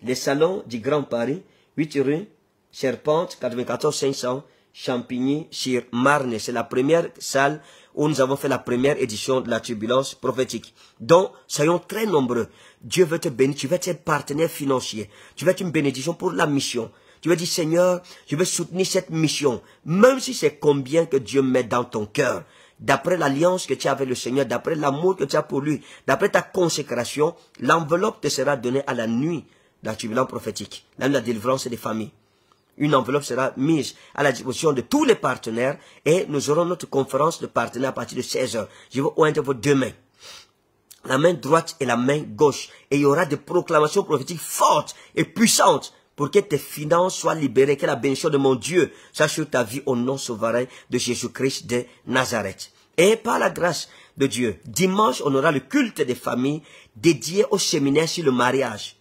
Les salons du Grand Paris, 8 rue Serpente, 94 500 Champigny-sur-Marne. C'est la première salle où nous avons fait la première édition de la turbulence prophétique. Donc, soyons très nombreux. Dieu veut te bénir, tu veux être partenaire financier, tu veux être une bénédiction pour la mission. Tu veux dire, Seigneur, je veux soutenir cette mission, même si c'est combien que Dieu met dans ton cœur. D'après l'alliance que tu as avec le Seigneur, d'après l'amour que tu as pour lui, d'après ta consécration, l'enveloppe te sera donnée à la nuit de la turbulence prophétique, la de la délivrance des familles. Une enveloppe sera mise à la disposition de tous les partenaires et nous aurons notre conférence de partenaires à partir de 16h. Je veux au vos deux mains. La main droite et la main gauche. Et il y aura des proclamations prophétiques fortes et puissantes pour que tes finances soient libérées, que la bénédiction de mon Dieu sache sur ta vie au nom souverain de Jésus-Christ de Nazareth. Et par la grâce de Dieu, dimanche, on aura le culte des familles dédié au séminaire sur le mariage.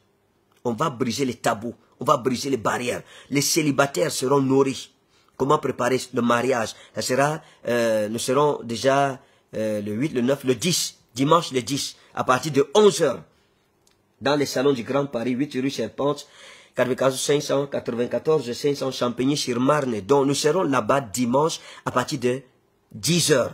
On va briser les tabous. On va briser les barrières. Les célibataires seront nourris. Comment préparer le mariage euh, nous serons déjà euh, le 8, le 9, le 10, dimanche le 10, à partir de 11h, dans les salons du Grand Paris, 8 rue Serpente, 94 594 500 Champigny-sur-Marne. Donc nous serons là-bas dimanche à partir de 10h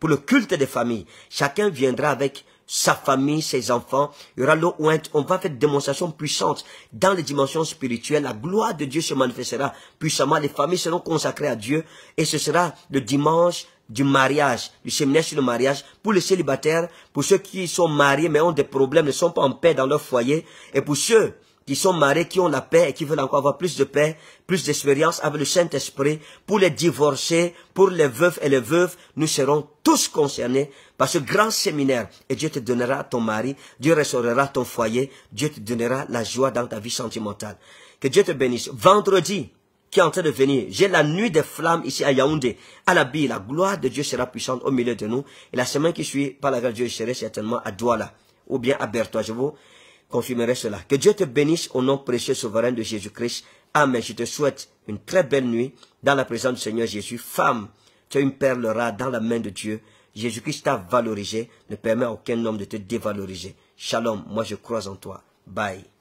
pour le culte des familles. Chacun viendra avec sa famille, ses enfants. Il y aura l'eau On va faire des démonstrations puissantes dans les dimensions spirituelles. La gloire de Dieu se manifestera puissamment. Les familles seront consacrées à Dieu. Et ce sera le dimanche du mariage, du séminaire sur le mariage, pour les célibataires, pour ceux qui sont mariés mais ont des problèmes, ne sont pas en paix dans leur foyer, et pour ceux qui sont mariés, qui ont la paix et qui veulent encore avoir plus de paix, plus d'expérience avec le Saint-Esprit, pour les divorcés, pour les veuves et les veuves, nous serons tous concernés par ce grand séminaire. Et Dieu te donnera ton mari, Dieu restaurera ton foyer, Dieu te donnera la joie dans ta vie sentimentale. Que Dieu te bénisse. Vendredi, qui est en train de venir. J'ai la nuit des flammes ici à Yaoundé, à la Bille. La gloire de Dieu sera puissante au milieu de nous. Et la semaine qui suit, par la grâce de Dieu, je serai certainement à Douala ou bien à Bertois. Je vous confirmerai cela. Que Dieu te bénisse au nom précieux souverain de Jésus-Christ. Amen. Je te souhaite une très belle nuit dans la présence du Seigneur Jésus. Femme, tu es une perle rare dans la main de Dieu. Jésus-Christ t'a valorisé. Ne permet aucun homme de te dévaloriser. Shalom, moi je crois en toi. Bye.